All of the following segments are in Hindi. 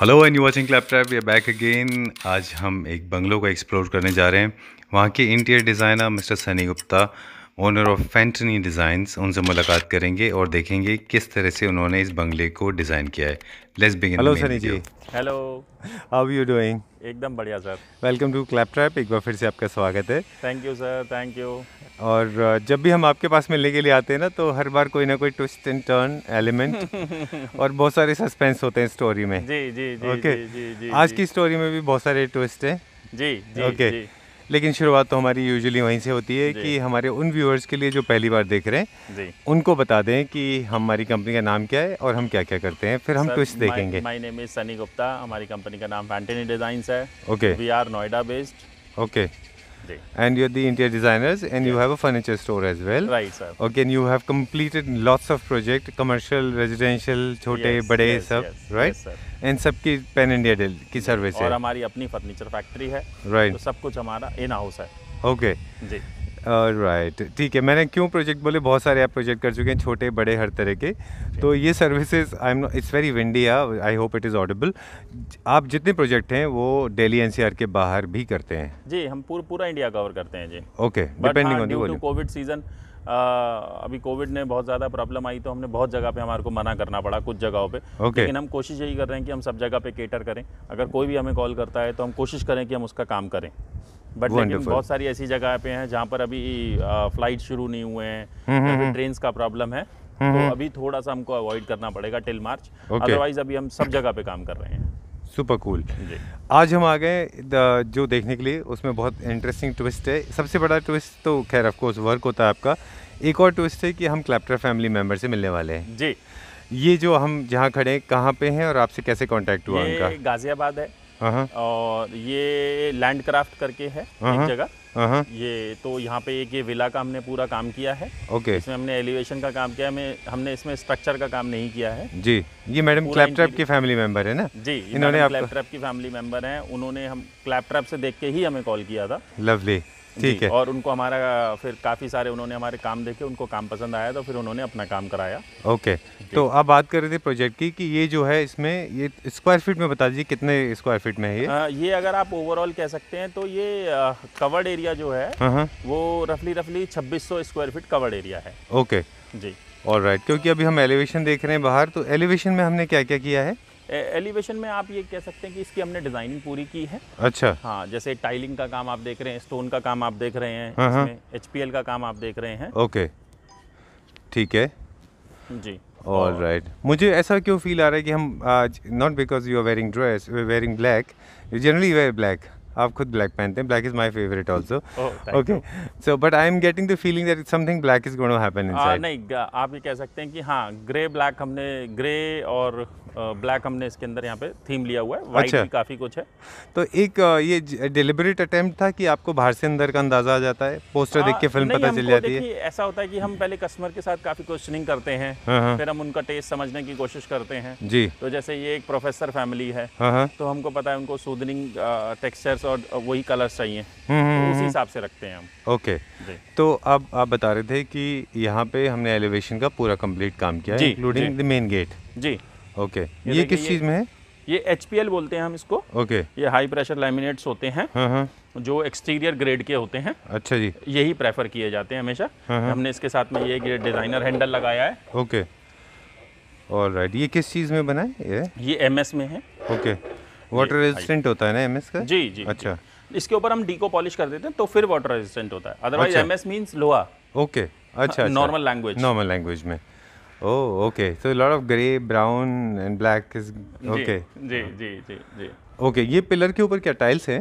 Hello and you watching Clap Trap we back again आज हम एक बंगलों को एक्सप्लोर करने जा रहे हैं वहाँ के interior designer mister Sunny Gupta owner of फैंटनी डिज़ाइंस उनसे मुलाकात करेंगे और देखेंगे किस तरह से उन्होंने इस बंगले को डिज़ाइन किया है let's begin hello Sunny ji hello how you doing एकदम बढ़िया sir welcome to Clap Trap एक बार फिर से आपका स्वागत है thank you sir thank you और uh, जब भी हम आपके पास मिलने के लिए आते हैं ना तो हर बार कोई ना कोई ट्विस्ट एंड टर्न एलिमेंट और बहुत सारे सस्पेंस होते हैं स्टोरी में जी जी जी ओके okay. जी, जी, आज की स्टोरी में भी बहुत सारे ट्विस्ट हैं जी ओके okay. लेकिन शुरुआत तो हमारी यूजुअली वहीं से होती है कि हमारे उन व्यूअर्स के लिए जो पहली बार देख रहे हैं उनको बता दें कि हमारी कंपनी का नाम क्या है और हम क्या क्या करते हैं फिर हम कुछ देखेंगे my name is Sunny Gupta हमारी कंपनी का नाम फैंटेनी डिजाइन है okay we are Noida based okay and you're the interior designers and yeah. you have a furniture store as well right sir okay and you have completed lots of project commercial residential chote yes, bade yes, sab yes, right yes, sir. and सबकी पैन इंडिया डेल की सर्विस है और हमारी अपनी फर्नीचर फैक्ट्री है right तो सब कुछ हमारा in house okay okay okay. जी राइट ठीक है मैंने क्यों प्रोजेक्ट बोले बहुत सारे आप प्रोजेक्ट कर चुके हैं छोटे बड़े हर तरह के तो ये services I am it's very windy I hope it is audible आप जितने प्रोजेक्ट हैं वो डेली एनसीआर के बाहर भी करते हैं जी हम पूर, पूरा इंडिया कवर करते हैं जी okay depending on COVID season अभी कोविड ने बहुत ज़्यादा प्रॉब्लम आई तो हमने बहुत जगह पे हमारे को मना करना पड़ा कुछ जगहों पे okay. लेकिन हम कोशिश यही कर रहे हैं कि हम सब जगह पे केटर करें अगर कोई भी हमें कॉल करता है तो हम कोशिश करें कि हम उसका काम करें बट लेकिन बहुत सारी ऐसी जगह पे हैं जहाँ पर अभी फ्लाइट शुरू नहीं हुए हैं ट्रेन हम्म, हम्म, हम्म। का प्रॉब्लम है तो अभी थोड़ा सा हमको अवॉइड करना पड़ेगा टिल मार्च अदरवाइज अभी हम सब जगह पे काम कर रहे हैं सुपर कूल आज हम आ गए जो देखने के लिए उसमें बहुत इंटरेस्टिंग ट्विस्ट है सबसे बड़ा ट्विस्ट तो खैर ऑफकोर्स वर्क होता है आपका एक और ट्विस्ट है कि हम क्लैप्टर फैमिली मेम्बर से मिलने वाले हैं जी ये जो हम जहाँ खड़े हैं कहाँ पे हैं और आपसे कैसे कांटेक्ट हुआ उनका गाजियाबाद है हाँ, हाँ। और ये लैंड क्राफ्ट करके है हाँ, एक जगह Uh-huh. ये तो यहाँ पे एक ये विला का हमने पूरा काम किया है ओके इसमें हमने एलिवेशन का काम किया है हमने इसमें स्ट्रक्चर का काम नहीं किया है जी ये मैडम क्लैपट्रैप की फैमिली मेंबर है ना जी इन्होंने क्लैपट्रैप की फैमिली मेंबर हैं उन्होंने हम क्लैपट्रैप से देख के ही हमें कॉल किया था लवली ठीक है और उनको हमारा फिर काफ़ी सारे उन्होंने हमारे काम देखे उनको काम पसंद आया तो फिर उन्होंने अपना काम कराया ओके तो आप बात कर रहे थे प्रोजेक्ट की कि ये जो है इसमें ये स्क्वायर फीट में बता दीजिए कितने स्क्वायर फीट में है ये आ, ये अगर आप ओवरऑल कह सकते हैं तो ये कवर्ड एरिया जो है हाँ, हाँ। वो रफली रफली छब्बीस स्क्वायर फीट कवर्ड एरिया है ओके जी और राइट क्योंकि अभी हम एलिवेशन देख रहे हैं बाहर तो एलिवेशन में हमने क्या क्या किया है एलिवेशन में आप ये कह सकते हैं कि इसकी हमने डिजाइनिंग पूरी की है अच्छा हाँ जैसे टाइलिंग का काम आप देख रहे हैं स्टोन का काम आप देख रहे हैं एच हाँ, पी हाँ। का काम आप देख रहे हैं ओके ठीक है जी ऑल राइट right. मुझे ऐसा क्यों फील आ रहा है कि हम आज not because you are wearing dress you are wearing black you generally wear black आप खुद ब्लैक पहनते हैं black is my favourite also okay so but I am getting the feeling that something black is going to happen inside नहीं आप ये कह सकते हैं कि हाँ ग्रे ब्लैक हमने ग्रे और ब्लैक हमने इसके अंदर यहाँ पे थीम लिया हुआ है वाइट अच्छा। भी काफ़ी कुछ है तो एक ये डिलिबरेट अटेम्प्ट था कि आपको बाहर से अंदर का अंदाज़ा आ जाता है पोस्टर देख हाँ, के फिल्म पता चल जाती है ऐसा होता है कि हम पहले कस्टमर के साथ काफ़ी क्वेश्चनिंग करते हैं हाँ, हाँ। फिर हम उनका टेस्ट समझने की कोशिश करते हैं जी तो जैसे ये एक प्रोफेसर फैमिली है तो हमको पता है उनको सुदनिंग टेक्सचर्स और वही कलर्स चाहिए हम्म, हम्म, तो हम्म, उसी हिसाब से रखते हैं हम ओके तो अब आप बता रहे थे कि यहाँ पे हमने एलिवेशन का पूरा कम्प्लीट काम किया है इंक्लूडिंग द मेन गेट जी ओके ये, ये किस चीज़ में है ये एच बोलते हैं हम इसको ओके ये हाई प्रेशर लैमिनेट्स होते हैं हाँ, हाँ। जो एक्सटीरियर ग्रेड के होते हैं अच्छा जी यही प्रेफर किए जाते हैं हमेशा हाँ, हमने इसके साथ में ये डिज़ाइनर हैंडल लगाया है ओके और राइट ये किस चीज़ में बना है ये ये एम में है ओके वाटर रेजिस्टेंट होता है ना एम का जी जी अच्छा इसके ऊपर हम डीको पॉलिश कर देते हैं तो फिर वाटर रेजिस्टेंट होता है अदरवाइज एम एस मीन्स लोहा ओके अच्छा नॉर्मल लैंग्वेज नॉर्मल लैंग्वेज में oh okay so lot of grey brown and black is okay जी जी जी जी. ओके ये पिलर के ऊपर क्या टाइल्स हैं?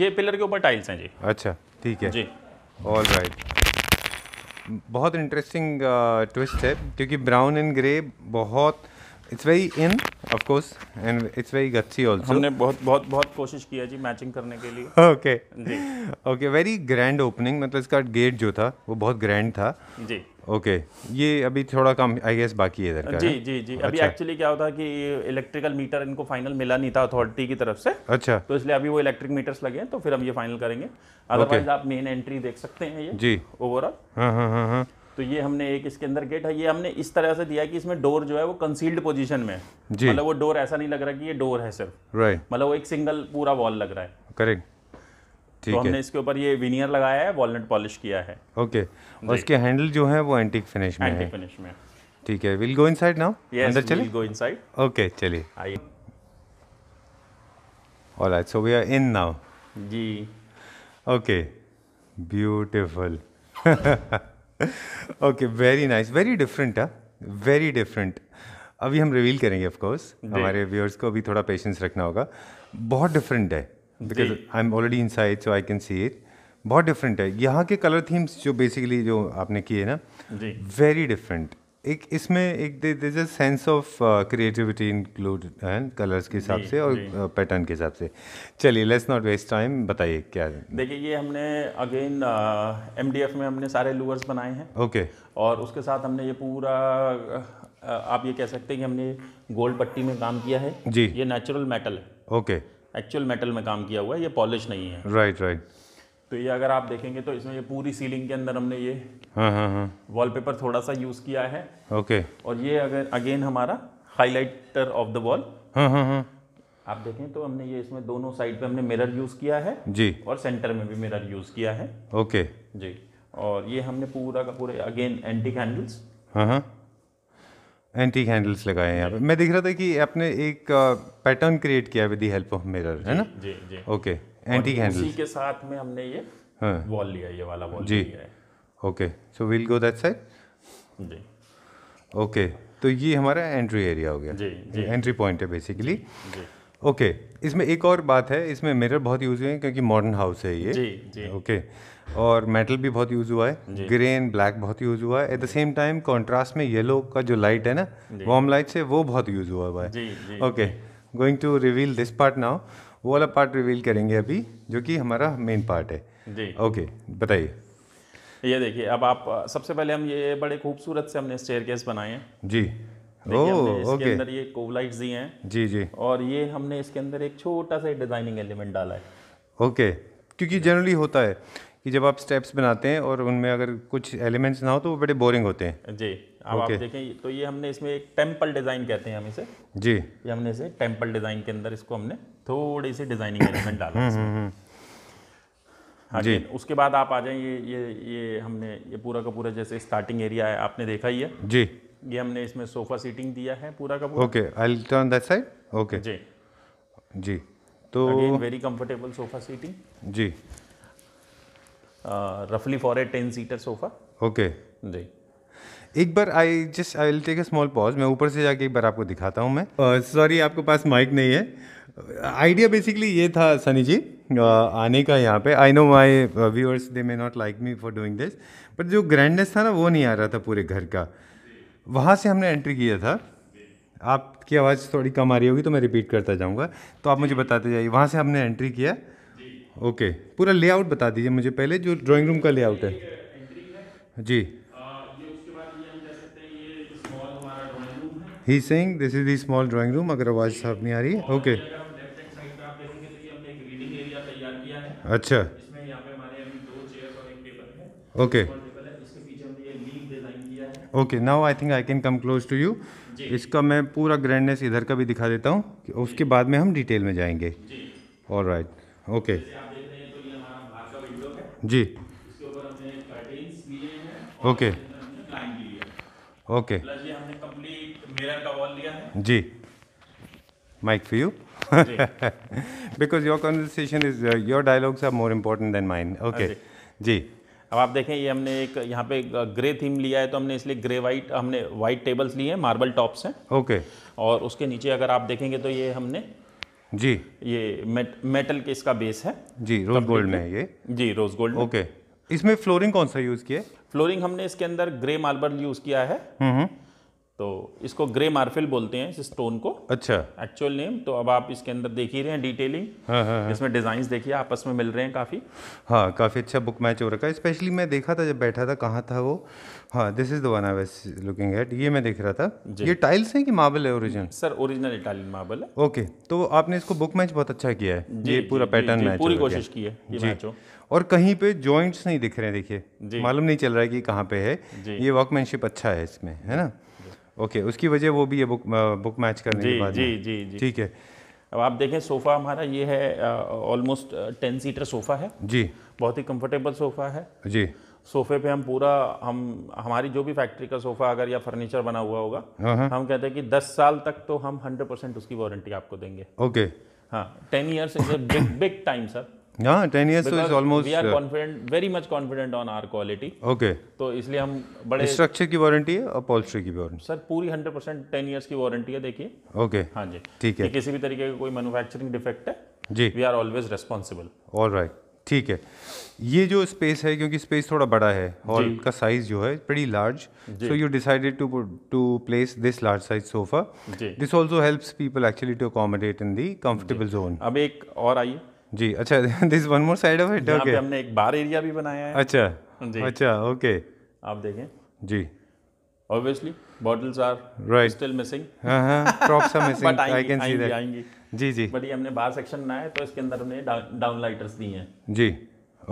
ये पिलर के ऊपर टाइल्स हैं जी. अच्छा, ठीक है. जी. ऑल राइट बहुत इंटरेस्टिंग ट्विस्ट है क्योंकि ब्राउन एंड ग्रे बहुत it's very in of course and it's very Gucci also हमने बहुत बहुत बहुत कोशिश की है जी मैचिंग करने के लिए ओके जी ओके वेरी ग्रैंड ओपनिंग मतलब इसका गेट जो था वो बहुत ग्रैंड था जी ओके ये अभी थोड़ा कम आई गेस बाकी है इधर का जी जी जी अभी एक्चुअली अच्छा। क्या होता कि इलेक्ट्रिकल मीटर इनको फाइनल मिला नहीं था अथॉरिटी की तरफ से अच्छा तो इसलिए अभी वो इलेक्ट्रिक मीटर्स लगे हैं तो फिर हम ये फाइनल करेंगे अदरवाइज आप मेन एंट्री देख सकते हैं ये जी ओवरऑल हाँ, हाँ, हाँ, तो ये हमने एक इसके अंदर गेट है ये हमने इस तरह से दिया कि इसमें डोर जो है वो कंसील्ड पोजीशन में मतलब वो डोर ऐसा नहीं लग रहा कि ये डोर है सिर्फ राइट मतलब वो एक सिंगल पूरा वॉल लग रहा है करेक्ट तो हमने इसके ऊपर ये विनियर लगाया है वॉलनट पॉलिश किया है ओके और इसके हैंडल जो है वो एंटीक फिनिश में एंटीक फिनिश में ठीक है विल गो साइड नाउ अंदर चलिए गो साइड ओके चलिए आइए right so we are in now जी okay beautiful okay very nice very different है वेरी डिफरेंट अभी हम रिवील करेंगे ऑफ कोर्स हमारे व्यूअर्स को अभी थोड़ा पेशेंस रखना होगा बहुत डिफरेंट है because I am already inside so I can see it बहुत डिफरेंट है यहाँ के कलर थीम्स जो बेसिकली जो आपने किए ना वेरी डिफरेंट एक इसमें एक a sense of creativity include and colours के हिसाब से और पैटर्न uh, के हिसाब से चलिए लेट्स नॉट वेस्ट टाइम बताइए क्या देखिए ये हमने अगेन एम uh, में हमने सारे लूअर्स बनाए हैं ओके okay. और उसके साथ हमने ये पूरा uh, आप ये कह सकते हैं कि हमने गोल्ड पट्टी में काम किया है जी ये नेचुरल मेटल है ओके okay. एक्चुअल मेटल में काम किया हुआ है ये पॉलिश नहीं है राइट राइट तो ये अगर आप देखेंगे तो इसमें ये पूरी सीलिंग के अंदर हमने ये वॉल पेपर वॉलपेपर थोड़ा सा यूज़ किया है ओके और ये अगर अगेन हमारा हाईलाइटर ऑफ द वॉल आप देखें तो हमने ये इसमें दोनों साइड पे हमने मिरर यूज़ किया है जी और सेंटर में भी मिरर यूज़ किया है ओके जी और ये हमने पूरा का पूरा अगेन एंटी कैंडल्स हाँ हाँ एंटी हैंडल्स लगाए हैं यहाँ पे मैं देख रहा था कि आपने एक पैटर्न क्रिएट किया विद हेल्प ऑफ मिरर है ना जी जी ओके एंटी हैंडल्स के साथ में हमने ये वॉल हाँ। लिया ये वाला वॉल जी okay so will go that side जी ओके तो ये हमारा एंट्री एरिया हो गया जी जी एंट्री पॉइंट है बेसिकली जी ओके इसमें एक और बात है इसमें मिरर बहुत यूज हुए हैं क्योंकि मॉडर्न हाउस है ये जी जी ओके और मेटल भी बहुत यूज़ हुआ है ग्रेन ब्लैक बहुत यूज़ हुआ है at the same time contrast में येलो का जो लाइट है ना वार्म लाइट से वो बहुत यूज़ हुआ हुआ है okay going to reveal this part now वो वाला पार्ट रिवील करेंगे अभी जो कि हमारा मेन पार्ट है ओके बताइए ये देखिए अब आप सबसे पहले हम ये बड़े खूबसूरत से हमने स्टेयर बनाए हैं जी ओके oh, इसके अंदर ये कोवलाइट दिए हैं जी जी और ये हमने इसके अंदर एक छोटा सा डिजाइनिंग एलिमेंट डाला है ओके क्योंकि जनरली होता है कि जब आप स्टेप्स बनाते हैं और उनमें अगर कुछ एलिमेंट्स ना हो तो वो बड़े बोरिंग होते हैं जी अब okay. आप देखें तो ये हमने इसमें एक टेम्पल डिज़ाइन कहते हैं हम इसे जी ये हमने इसे टेम्पल डिज़ाइन के अंदर इसको हमने थोड़ी सी डिज़ाइनिंग एलिमेंट डाला हम्म, हम्म, हम्म। हाँ जी उसके बाद आप आ जाएं ये ये ये हमने ये पूरा का पूरा जैसे स्टार्टिंग एरिया है आपने देखा ही है जी ये हमने इसमें सोफा सीटिंग दिया है पूरा का पूरा okay I turn that side okay जी जी तो वेरी कंफर्टेबल सोफा सीटिंग जी रफली for a ten seater sofa okay जी एक बार I just I will take a small pause मैं ऊपर से जाके एक बार आपको दिखाता हूँ मैं सॉरी uh, आपके पास माइक नहीं है आइडिया uh, बेसिकली ये था सनी जी uh, आने का यहाँ पे I know my viewers they may not like me for doing this but जो ग्रैंडनेस था ना वो नहीं आ रहा था पूरे घर का वहाँ से हमने एंट्री किया था आपकी आवाज़ थोड़ी कम आ रही होगी तो मैं रिपीट करता जाऊँगा तो आप मुझे बताते जाइए वहाँ से हमने एंट्री किया ओके पूरा लेआउट बता दीजिए मुझे पहले जो ड्राइंग रूम का लेआउट है जी he saying this is the small drawing room अगर आवाज़ साफ नहीं आ रही है ओके अच्छा okay okay now I think I can come close to you इसका मैं पूरा ग्रैंडनेस इधर का भी दिखा देता हूँ उसके बाद में हम डिटेल में जाएंगे ऑल राइट ओके जी ओके ओके जी mike for you because your conversation is your dialogues are more important than mine okay जी अब आप देखें ये हमने एक यहाँ पे ग्रे थीम uh, लिया है तो हमने इसलिए ग्रे वाइट हमने वाइट टेबल्स लिए हैं मार्बल टॉप्स हैं ओके okay. और उसके नीचे अगर आप देखेंगे तो ये हमने जी ये मेट, मेटल के इसका बेस है जी रोज गोल्ड में है ये जी रोज गोल्ड ओके इसमें फ्लोरिंग कौन सा यूज़ किया है फ्लोरिंग हमने इसके अंदर ग्रे मार्बल यूज़ किया है हम्म, हम्म। तो इसको ग्रे मार्फिल बोलते हैं इस स्टोन को अच्छा एक्चुअल नेम तो अब आप इसके अंदर देख ही रहे हैं डिटेलिंग हाँ, हाँ, हाँ. इसमें डिजाइन देखिए आपस में मिल रहे हैं काफ़ी हाँ काफ़ी अच्छा बुक मैच हो रखा है स्पेशली मैं देखा था जब बैठा था कहाँ था वो हाँ this is the one I was looking at ये मैं देख रहा था ये टाइल्स है कि मार्बल है origin sir original Italian marble है ओके तो आपने इसको बुक मैच बहुत अच्छा किया है ये पूरा पैटर्न मैच पूरी कोशिश की है जी और कहीं पे जॉइंट्स नहीं दिख रहे हैं देखिए मालूम नहीं चल रहा है कि कहाँ पे है ये वर्कमैनशिप अच्छा है इसमें है ना ओके उसकी वजह वो भी ये बुक बुक मैच करने जी, के बाद जी जी जी ठीक है अब आप देखें सोफ़ा हमारा ये है ऑलमोस्ट टेन सीटर सोफ़ा है जी बहुत ही कंफर्टेबल सोफ़ा है जी सोफ़े पे हम पूरा हम हमारी जो भी फैक्ट्री का सोफ़ा अगर या फर्नीचर बना हुआ होगा हाँ, हाँ। हम कहते हैं कि 10 साल तक तो हम 100 परसेंट उसकी वारंटी आपको देंगे ओके हाँ ten years is big big time sir हाँ टेन ईयर्स so इज almost we are confident very much confident on our quality okay तो इसलिए हम बड़े स्ट्रक्चर की वारंटी है अपॉल्स्ट्री की वारंटी सर पूरी हंड्रेड परसेंट टेन ईयर्स की वारंटी है देखिए ओके okay. हाँ जी ठीक है किसी भी तरीके का कोई मैनुफैक्चरिंग डिफेक्ट है जी we are always responsible all right ठीक है ये जो स्पेस है क्योंकि स्पेस थोड़ा बड़ा है हॉल का साइज जो है बड़ी large so you decided to to place this large size sofa this also helps people actually to accommodate in the comfortable zone अब एक और आइए जी अच्छा this one more side of it okay हमने एक बार एरिया भी बनाया है अच्छा जी अच्छा ओके आप देखें जी obviously bottles are right still missing props are missing but i can see that आएंगी जी जी बट ये हमने बार सेक्शन बनाया है तो इसके अंदर हमने डाउन लाइटर्स दिए हैं जी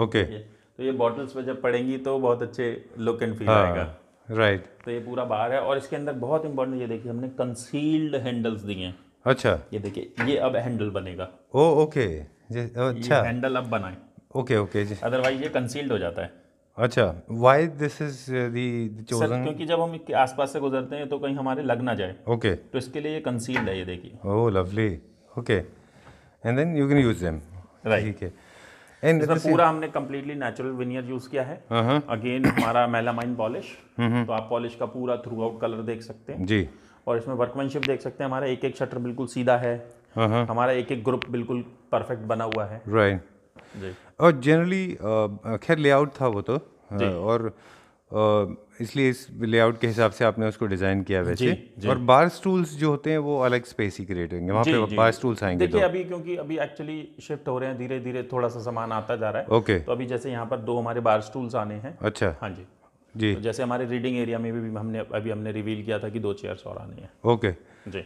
ओके तो ये बॉटल्स पे जब पड़ेंगी तो बहुत अच्छे लुक एंड फील आएगा राइट right. तो ये पूरा बार है और इसके अंदर बहुत इम्पोर्टेंट ये देखिए हमने कंसील्ड हैंडल्स दिए हैं अच्छा ये देखिए ये अब हैंडल बनेगा ओ oh, ओके अच्छा हैंडल अब बनाए ओके ओके जी अदरवाइज ये कंसील्ड हो जाता है अच्छा why this is the chosen क्योंकि जब हम इसके आसपास से गुजरते हैं तो कहीं हमारे लग ना जाए ओके okay. तो इसके लिए ये कंसील्ड है ये देखिए oh lovely okay and then you can use them right ठीक है एंड इसमें पूरा हमने कंप्लीटली नेचुरल विनियर यूज़ किया है अगेन हाँ, uh-huh. हाँ। हमारा मेलामाइन पॉलिश uh-huh. तो आप पॉलिश का पूरा थ्रू आउट कलर देख सकते हैं जी और इसमें वर्कमैनशिप देख सकते हैं हमारा एक एक शटर बिल्कुल सीधा है Uh-huh. हमारा एक एक ग्रुप बिल्कुल परफेक्ट बना हुआ है राइट right. और जनरली uh, uh, खैर लेआउट था वो तो uh, और इसलिए इस लेआउट के हिसाब से आपने उसको डिज़ाइन किया वैसे जी, जी. और बार स्टूल्स जो होते हैं वो अलग स्पेस ही क्रिएट होंगे वहाँ पे बार स्टूल्स आएंगे देखिए अभी क्योंकि अभी एक्चुअली शिफ्ट हो रहे हैं धीरे धीरे थोड़ा सा सामान आता जा रहा है ओके तो अभी जैसे यहाँ पर दो हमारे बार स्टूल्स आने हैं अच्छा हाँ जी जी तो जैसे हमारे रीडिंग एरिया में भी हमने अभी हमने रिवील किया था कि दो चेयर्स और आने हैं ओके okay.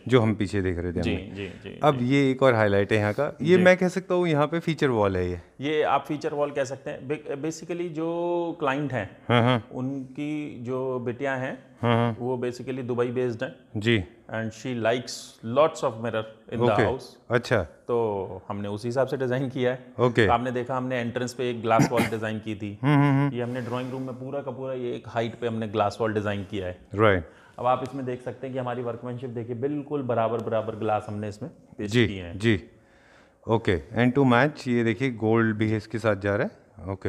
जो हम पीछे देख रहे थे जी, जी, जी, अब जी. ये एक और हाईलाइट है यहाँ का ये मैं कह सकता हूँ यहाँ पे फीचर वॉल है ये ये आप फीचर वॉल कह सकते हैं बेसिकली जो क्लाइंट हैं हाँ, हाँ। उनकी जो बेटियाँ हैं हाँ, वो बेसिकली दुबई बेस्ड हैं जी and she likes lots of mirror in the house अच्छा तो हमने उसी हिसाब से डिजाइन किया है ओके okay. तो आपने देखा हमने एंट्रेंस पे एक ग्लास वॉल डिजाइन की थी हम्म, हम्म, हम्म। ये हमने ड्राइंग रूम में पूरा का पूरा ये एक हाइट पे हमने ग्लास वॉल डिजाइन किया है राइट right. अब आप इसमें देख सकते हैं कि हमारी वर्कमैनशिप देखिए बिल्कुल बराबर बराबर ग्लास हमने इसमें पेश जी किए हैं जी ओके एंड टू मैच ये देखिए गोल्ड भी है इसके साथ जा रहा है ओके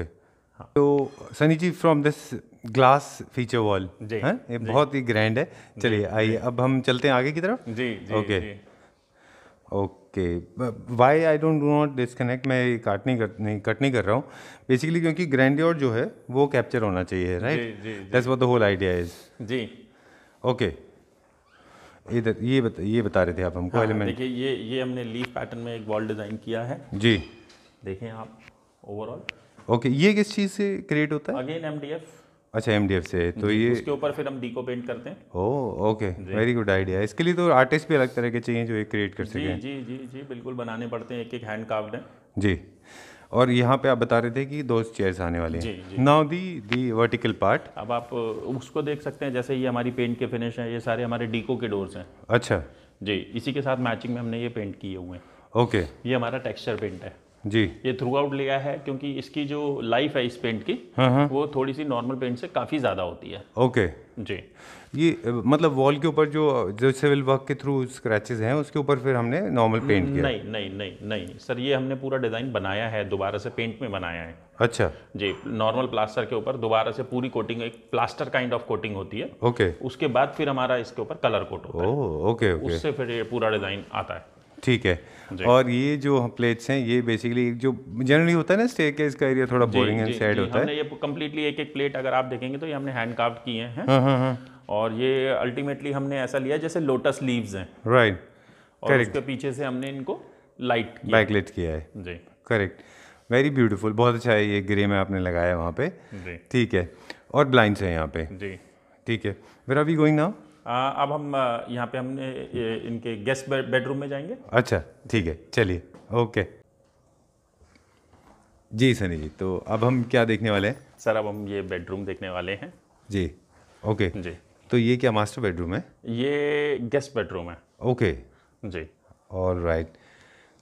हाँ। तो Sunny ji from this glass feature wall है ये बहुत ही ग्रैंड है चलिए आइए अब हम चलते हैं आगे की तरफ जी okay okay why I don't not disconnect मैं काट नहीं कर नहीं कट नहीं कर रहा हूँ बेसिकली क्योंकि ग्रैंड जो है वो कैप्चर होना चाहिए right that's the whole idea is जी ओके इधर ये बता, ये बता रहे थे आप हमको हाँ, देखिए ये ये हमने लीफ पैटर्न में एक बॉल डिज़ाइन किया है जी देखें आप ओवरऑल ओके ये किस चीज़ से क्रिएट होता है अगेन एम अच्छा एम से तो ये इसके ऊपर फिर हम डीको पेंट करते हैं oh okay very good idea इसके लिए तो आर्टिस्ट भी अलग तरह के चाहिए जो ये क्रिएट कर सकते जी जी जी जी बिल्कुल बनाने पड़ते हैं एक एक हैंड कार्व्ड है जी और यहाँ पे आप बता रहे थे कि दो चेयर्स आने वाले हैं now the the vertical part अब आप उसको देख सकते हैं जैसे ये हमारी पेंट के फिनिश हैं ये सारे हमारे डीको के डोर्स हैं अच्छा जी इसी के साथ मैचिंग में हमने ये पेंट किए हुए हैं ओके ये हमारा टेक्सचर पेंट है जी ये थ्रू आउट लिया है क्योंकि इसकी जो लाइफ है इस पेंट की हाँ, हाँ। वो थोड़ी सी नॉर्मल पेंट से काफ़ी ज़्यादा होती है ओके जी ये मतलब वॉल के ऊपर जो जो सिविल वर्क के थ्रू स्क्रैचेस हैं उसके ऊपर फिर हमने नॉर्मल पेंट किया नहीं नहीं नहीं नहीं सर ये हमने पूरा डिज़ाइन बनाया है दोबारा से पेंट में बनाया है अच्छा जी नॉर्मल प्लास्टर के ऊपर दोबारा से पूरी कोटिंग एक प्लास्टर काइंड ऑफ कोटिंग होती है ओके उसके बाद फिर हमारा इसके ऊपर कलर कोट होता ओ, है ओके oh, ओके उससे फिर ये पूरा डिज़ाइन आता है ठीक है और ये जो प्लेट्स हैं ये बेसिकली जो जनरली होता है ना स्टे केस इसका एरिया थोड़ा बोरिंग एंड सैड होता है हमने ये कम्प्लीटली एक एक प्लेट अगर आप देखेंगे तो ये हमने हैंड कार्व किए हैं हाँ, हाँ, हाँ। और ये अल्टीमेटली हमने ऐसा लिया जैसे लोटस लीव्स हैं राइट right. और उसके पीछे से हमने इनको लाइट लाइट लाइट किया है जी करेक्ट वेरी ब्यूटीफुल बहुत अच्छा है ये ग्रे में आपने लगाया वहाँ पे जी ठीक है और ब्लाइंड्स हैं यहाँ पे जी ठीक है where are we going now अब हम यहाँ पे हमने इनके गेस्ट बेडरूम में जाएंगे अच्छा ठीक है चलिए ओके जी सनी जी तो अब हम क्या देखने वाले हैं सर अब हम ये बेडरूम देखने वाले हैं जी ओके जी तो ये क्या मास्टर बेडरूम है ये गेस्ट बेडरूम है ओके जी और राइट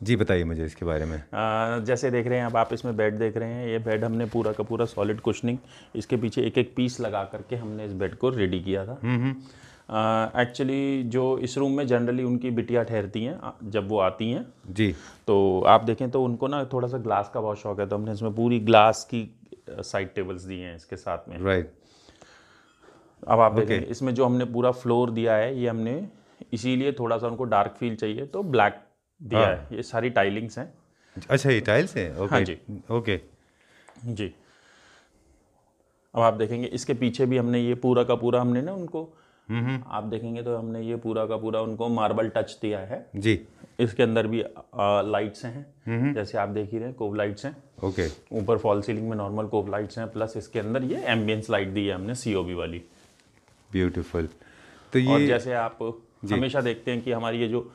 जी बताइए मुझे इसके बारे में आ, जैसे देख रहे हैं अब आप इसमें बेड देख रहे हैं ये बेड हमने पूरा का पूरा सॉलिड कुशनिंग इसके पीछे एक एक पीस लगा करके हमने इस बेड को रेडी किया था एक्चुअली हम्म, हम्म। uh, जो इस रूम में जनरली उनकी बिटिया ठहरती हैं जब वो आती हैं जी तो आप देखें तो उनको ना थोड़ा सा ग्लास का बहुत शौक है तो हमने इसमें पूरी ग्लास की साइड टेबल्स दी हैं इसके साथ में राइट right. अब आप देखें okay. इसमें जो हमने पूरा फ्लोर दिया है ये हमने इसीलिए थोड़ा सा उनको डार्क फील चाहिए तो ब्लैक दिया हाँ। है ये सारी टाइलिंग्स हैं अच्छा ये टाइल्स हैं ओके हाँ जी ओके जी अब आप देखेंगे इसके पीछे भी हमने ये पूरा का पूरा हमने ना उनको हम्म, हम्म। आप देखेंगे तो हमने ये पूरा का पूरा उनको मार्बल टच दिया है जी इसके अंदर भी आ, लाइट्स हैं हम्म, जैसे आप देख ही रहे हैं कोव लाइट्स हैं ओके ऊपर फॉल सीलिंग में नॉर्मल कोव लाइट्स हैं प्लस इसके अंदर ये एम्बियंस लाइट दी है हमने सीओबी वाली ब्यूटीफुल तो ये और जैसे आप हमेशा देखते हैं कि हमारी ये जो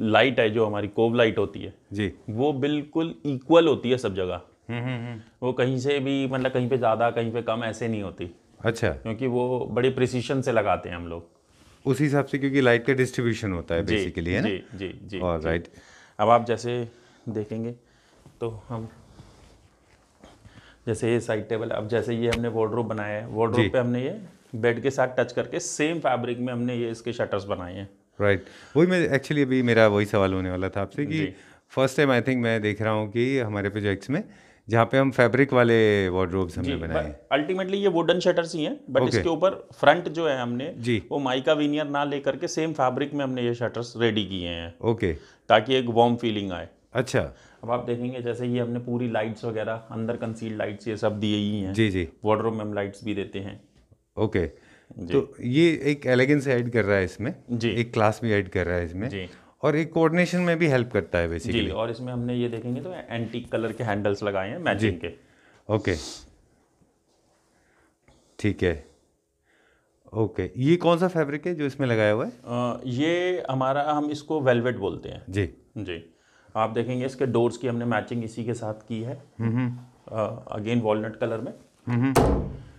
लाइट है जो हमारी कोव लाइट होती है जी वो बिल्कुल इक्वल होती है सब जगह हम्म, हम्म हम्म वो कहीं से भी मतलब कहीं पे ज़्यादा कहीं पे कम ऐसे नहीं होती अच्छा क्योंकि वो बड़े प्रिसीशन से लगाते हैं हम लोग उसी हिसाब से क्योंकि लाइट का डिस्ट्रीब्यूशन होता है बेसिकली है ना जी जी जी और राइट अब आप जैसे देखेंगे तो हम जैसे ये साइड टेबल अब जैसे ये हमने वार्ड्रोब बनाया है वार्ड्रोब पे हमने ये बेड के साथ टच करके सेम फैब्रिक में हमने ये इसके शटर्स बनाए हैं राइट वही मैं एक्चुअली अभी मेरा वही सवाल होने वाला था आपसे कि फर्स्ट टाइम आई थिंक मैं देख रहा हूँ कि हमारे प्रोजेक्ट्स में जहाँ पे हम फैब्रिक वाले वार्ड्रोब्स हमने बनाए अल्टीमेटली ये वुडन शटर्स ही हैं बट okay. इसके ऊपर फ्रंट जो है हमने जी वो माइका विनियर ना लेकर के सेम फैब्रिक में हमने ये शटर्स रेडी किए हैं ओके okay. ताकि एक वार्म फीलिंग आए अच्छा अब आप देखेंगे जैसे ये हमने पूरी लाइट्स वगैरह अंदर कंसील्ड लाइट्स ये सब दिए ही हैं जी जी वार्ड्रोब में हम लाइट्स भी देते हैं ओके तो ये एक एलिगेंस ऐड कर रहा है इसमें जी एक क्लास भी ऐड कर रहा है इसमें जी और एक कोऑर्डिनेशन में भी हेल्प करता है बेसिकली और इसमें हमने ये देखेंगे तो एंटी कलर के हैंडल्स लगाए हैं मैचिंग के ओके ठीक है ओके okay. ये कौन सा फैब्रिक है जो इसमें लगाया हुआ है आ, ये हमारा हम इसको वेलवेट बोलते हैं जी जी आप देखेंगे इसके डोर्स की हमने मैचिंग इसी के साथ की है अगेन वॉलनट कलर में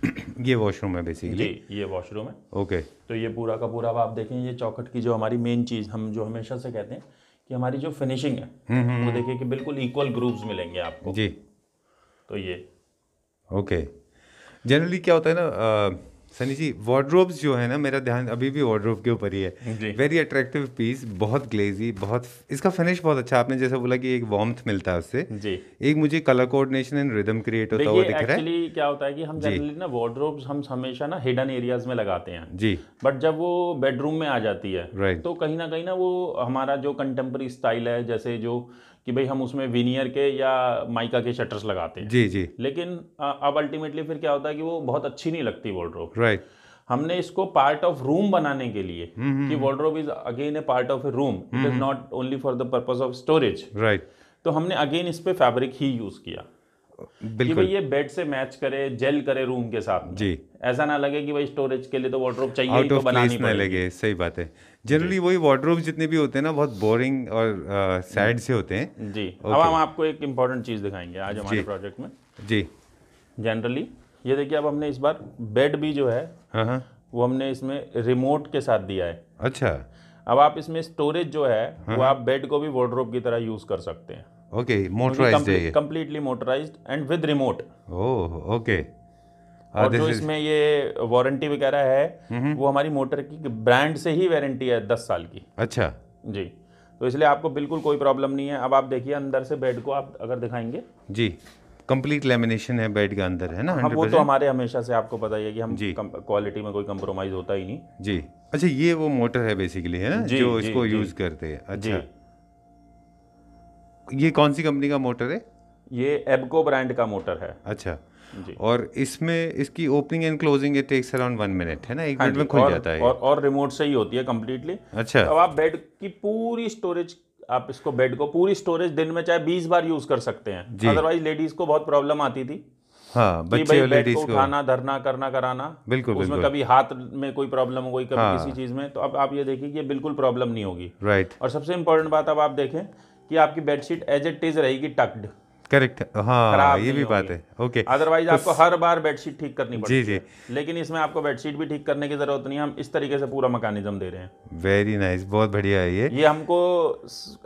ये वॉशरूम है बेसिकली जी ये वॉशरूम है ओके तो ये पूरा का पूरा अब आप देखें ये चौखट की जो हमारी मेन चीज़ हम जो हमेशा से कहते हैं कि हमारी जो फिनिशिंग है हम्म, हम्म, वो हम्म। देखिए कि बिल्कुल इक्वल ग्रुप्स मिलेंगे आपको जी तो ये ओके जनरली क्या होता है ना सनी जी वार्ड्रोब्स जो है ना मेरा ध्यान अभी भी वार्ड्रोब के ऊपर ही है वेरी अट्रैक्टिव पीस बहुत ग्लेजी बहुत इसका फिनिश बहुत अच्छा आपने जैसा बोला कि एक वार्म मिलता है उससे जी एक मुझे colour coordination and rhythm create होता हुआ दिख रहा है क्या होता है कि हम जनरली ना वार्ड्रोब्स हम हमेशा ना हिडन एरियाज में लगाते हैं जी बट जब वो बेडरूम में आ जाती है तो कहीं ना कहीं ना वो हमारा जो कंटेम्प्रेरी स्टाइल है जैसे जो कि भाई हम उसमें विनियर के या माइका के शटर्स लगाते हैं जी जी लेकिन अब अल्टीमेटली फिर क्या होता है कि वो बहुत अच्छी नहीं लगती वॉलड्रोप राइट हमने इसको पार्ट ऑफ रूम बनाने के लिए हम्म, हम्म, कि wardrobe is again a part of a room it is not only for the purpose of storage right तो हमने अगेन इस पे फैब्रिक ही यूज किया कि ये बेड से मैच करे जेल करे रूम के साथ में। जी ऐसा ना लगे कि भाई स्टोरेज के लिए तो वार्ड्रोब चाहिए तो बनाने ना लगे सही बात है जनरली वही वार्ड्रोब जितने भी होते हैं ना बहुत बोरिंग और सैड हम्म। से होते हैं जी अब हम आपको एक इम्पोर्टेंट चीज़ दिखाएंगे आज हमारे प्रोजेक्ट में जी जनरली ये देखिए अब हमने इस बार बेड भी जो है हाँ, हाँ। वो हमने इसमें रिमोट के साथ दिया है अच्छा अब आप इसमें स्टोरेज जो है वो हाँ। आप बेड को भी वार्ड्रोब की तरह यूज़ कर सकते हैं ओके मोटराइज्ड है ये completely motorized and with remote oh okay ah, और जो इसमें ये वारंटी वगैरह है वो हमारी मोटर की ब्रांड से ही वारंटी है दस साल की अच्छा जी तो इसलिए आपको बिल्कुल कोई प्रॉब्लम नहीं है अब आप देखिए अंदर से बेड को आप अगर दिखाएंगे जी कंप्लीट लेमिनेशन है बेड के अंदर है ना हाँ, वो तो हमारे हमेशा से आपको पता ही है कि हम जी क्वालिटी में कोई कम्प्रोमाइज होता ही नहीं जी अच्छा ये वो मोटर है बेसिकली है ना जो इसको यूज़ करते हैं अच्छा ये कौन सी कंपनी का मोटर है ये एबको ब्रांड का मोटर है अच्छा जी और इसमें इसकी opening and closing it takes around one minute है ना एक मिनट हाँ में खुल और, जाता है और, और रिमोट से ही होती है कम्प्लीटली अच्छा अब आप बेड की पूरी स्टोरेज आप इसको बेड को पूरी स्टोरेज दिन में चाहे बीस बार यूज कर सकते हैं अदरवाइज लेडीज को बहुत प्रॉब्लम आती थी हाँ, बच्चे बेड को उठाना धरना करना कराना बिल्कुल उसमें बिल्कुल। कभी हाथ में कोई प्रॉब्लम हो गई कभी हाँ, किसी चीज में तो अब आप ये देखिए ये बिल्कुल प्रॉब्लम नहीं होगी राइट और सबसे इम्पोर्टेंट बात अब आप देखें कि आपकी बेडशीट एज इट इज रहेगी टक्ड करेक्ट हाँ ये भी बात है ओके अदरवाइज तो आपको हर बार बेडशीट ठीक करनी पड़ती जी जी लेकिन इसमें आपको बेडशीट भी ठीक करने की जरूरत नहीं है हम इस तरीके से पूरा मकानिज्म दे रहे हैं वेरी नाइस nice, बहुत बढ़िया है ये ये हमको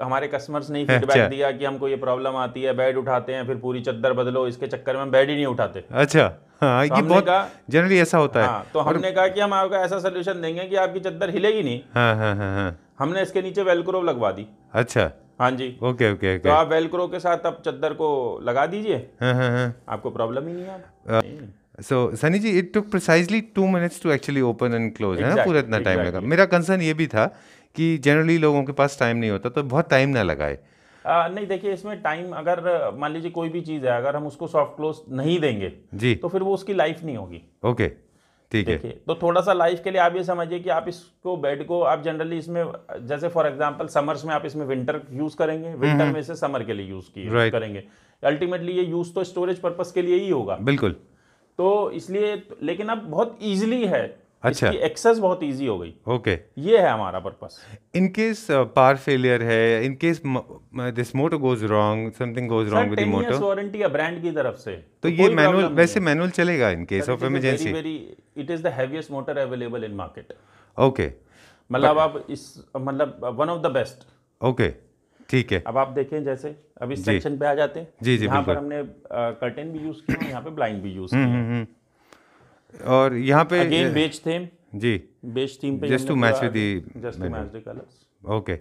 हमारे कस्टमर्स ने फीडबैक अच्छा। दिया कि हमको ये प्रॉब्लम आती है बेड उठाते हैं फिर पूरी चद्दर बदलो इसके चक्कर में बेड ही नहीं उठाते अच्छा हाँ, तो बहुत जनरली ऐसा होता है हाँ, तो हमने कहा कि हम आपको ऐसा सोल्यूशन देंगे कि आपकी चद्दर हिलेगी नहीं हाँ, हाँ, हमने इसके नीचे वेलक्रोव लगवा दी अच्छा हाँ जी ओके ओके ओके तो आप वेलक्रो के साथ आप चद्दर को लगा दीजिए हाँ, हाँ, हाँ। आपको प्रॉब्लम ही नहीं है so Sunny ji it took precisely two minutes to actually open and close है ना पूरा इतना टाइम लगा मेरा कंसर्न ये भी था कि जनरली लोगों के पास टाइम नहीं होता तो बहुत टाइम ना लगाए आ, नहीं देखिए इसमें टाइम अगर मान लीजिए कोई भी चीज़ है अगर हम उसको सॉफ्ट क्लोज नहीं देंगे जी तो फिर वो उसकी लाइफ नहीं होगी ओके okay. ठीक है तो थोड़ा सा लाइफ के लिए आप ये समझिए कि आप इसको बेड को आप जनरली इसमें जैसे फॉर एग्जांपल समर्स में आप इसमें विंटर यूज करेंगे विंटर हम्म, हम्म। में से समर के लिए यूज right. करेंगे अल्टीमेटली ये यूज तो स्टोरेज पर्पज के लिए ही होगा बिल्कुल तो इसलिए लेकिन अब बहुत ईजिली है अच्छा एक्सेस बहुत इजी हो गई ओके okay. ये है हमारा purpose in case power failure है in case this motor goes wrong something goes wrong with the motor sir warranty है ब्रांड की तरफ से तो, तो ये मैनुअल वैसे मैनुअल चलेगा in case of emergency very it is the heaviest motor available in market okay मतलब आप इस मतलब one of the best okay ठीक है अब आप देखें जैसे अब इस सेक्शन पे आ जाते हैं जी जी यहाँ पर हमने कर्टेन uh, भी यूज़ किया यहाँ पे ब्लाइंड भी यूज़ हम्म, किया हम्म, हम्म। और यहाँ पे अगेन बेच थीम जी बेच थीम पे just to match with just to match the colours okay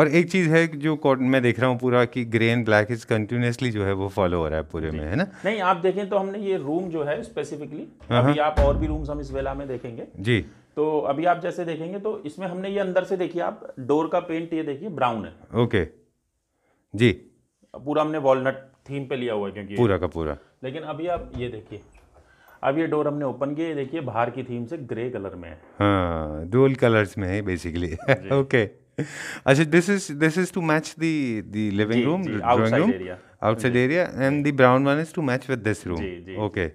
और एक चीज़ है जो मैं देख रहा हूँ पूरा कि grey and black is continuously जो है वो फॉलो हो रहा है पूरे में है ना नहीं आप देखें तो हमने ये रूम जो है स्पेसिफिकली हाँ, हाँ। अभी आप और भी रूम्स हम इस वेला में देखेंगे जी तो अभी आप जैसे देखेंगे तो इसमें हमने ये अंदर से देखिए आप डोर का पेंट ये देखिए ब्राउन है ओके जी पूरा हमने वॉलनट थीम पे लिया हुआ है क्योंकि पूरा का पूरा लेकिन अभी आप ये देखिए अब ये डोर हमने ओपन किया देखिए बाहर की थीम से ग्रे कलर में है हाँ डुअल कलर्स में है बेसिकली ओके अच्छा this is this is to match the the living room drawing room outside area and the brown one is to match with this room okay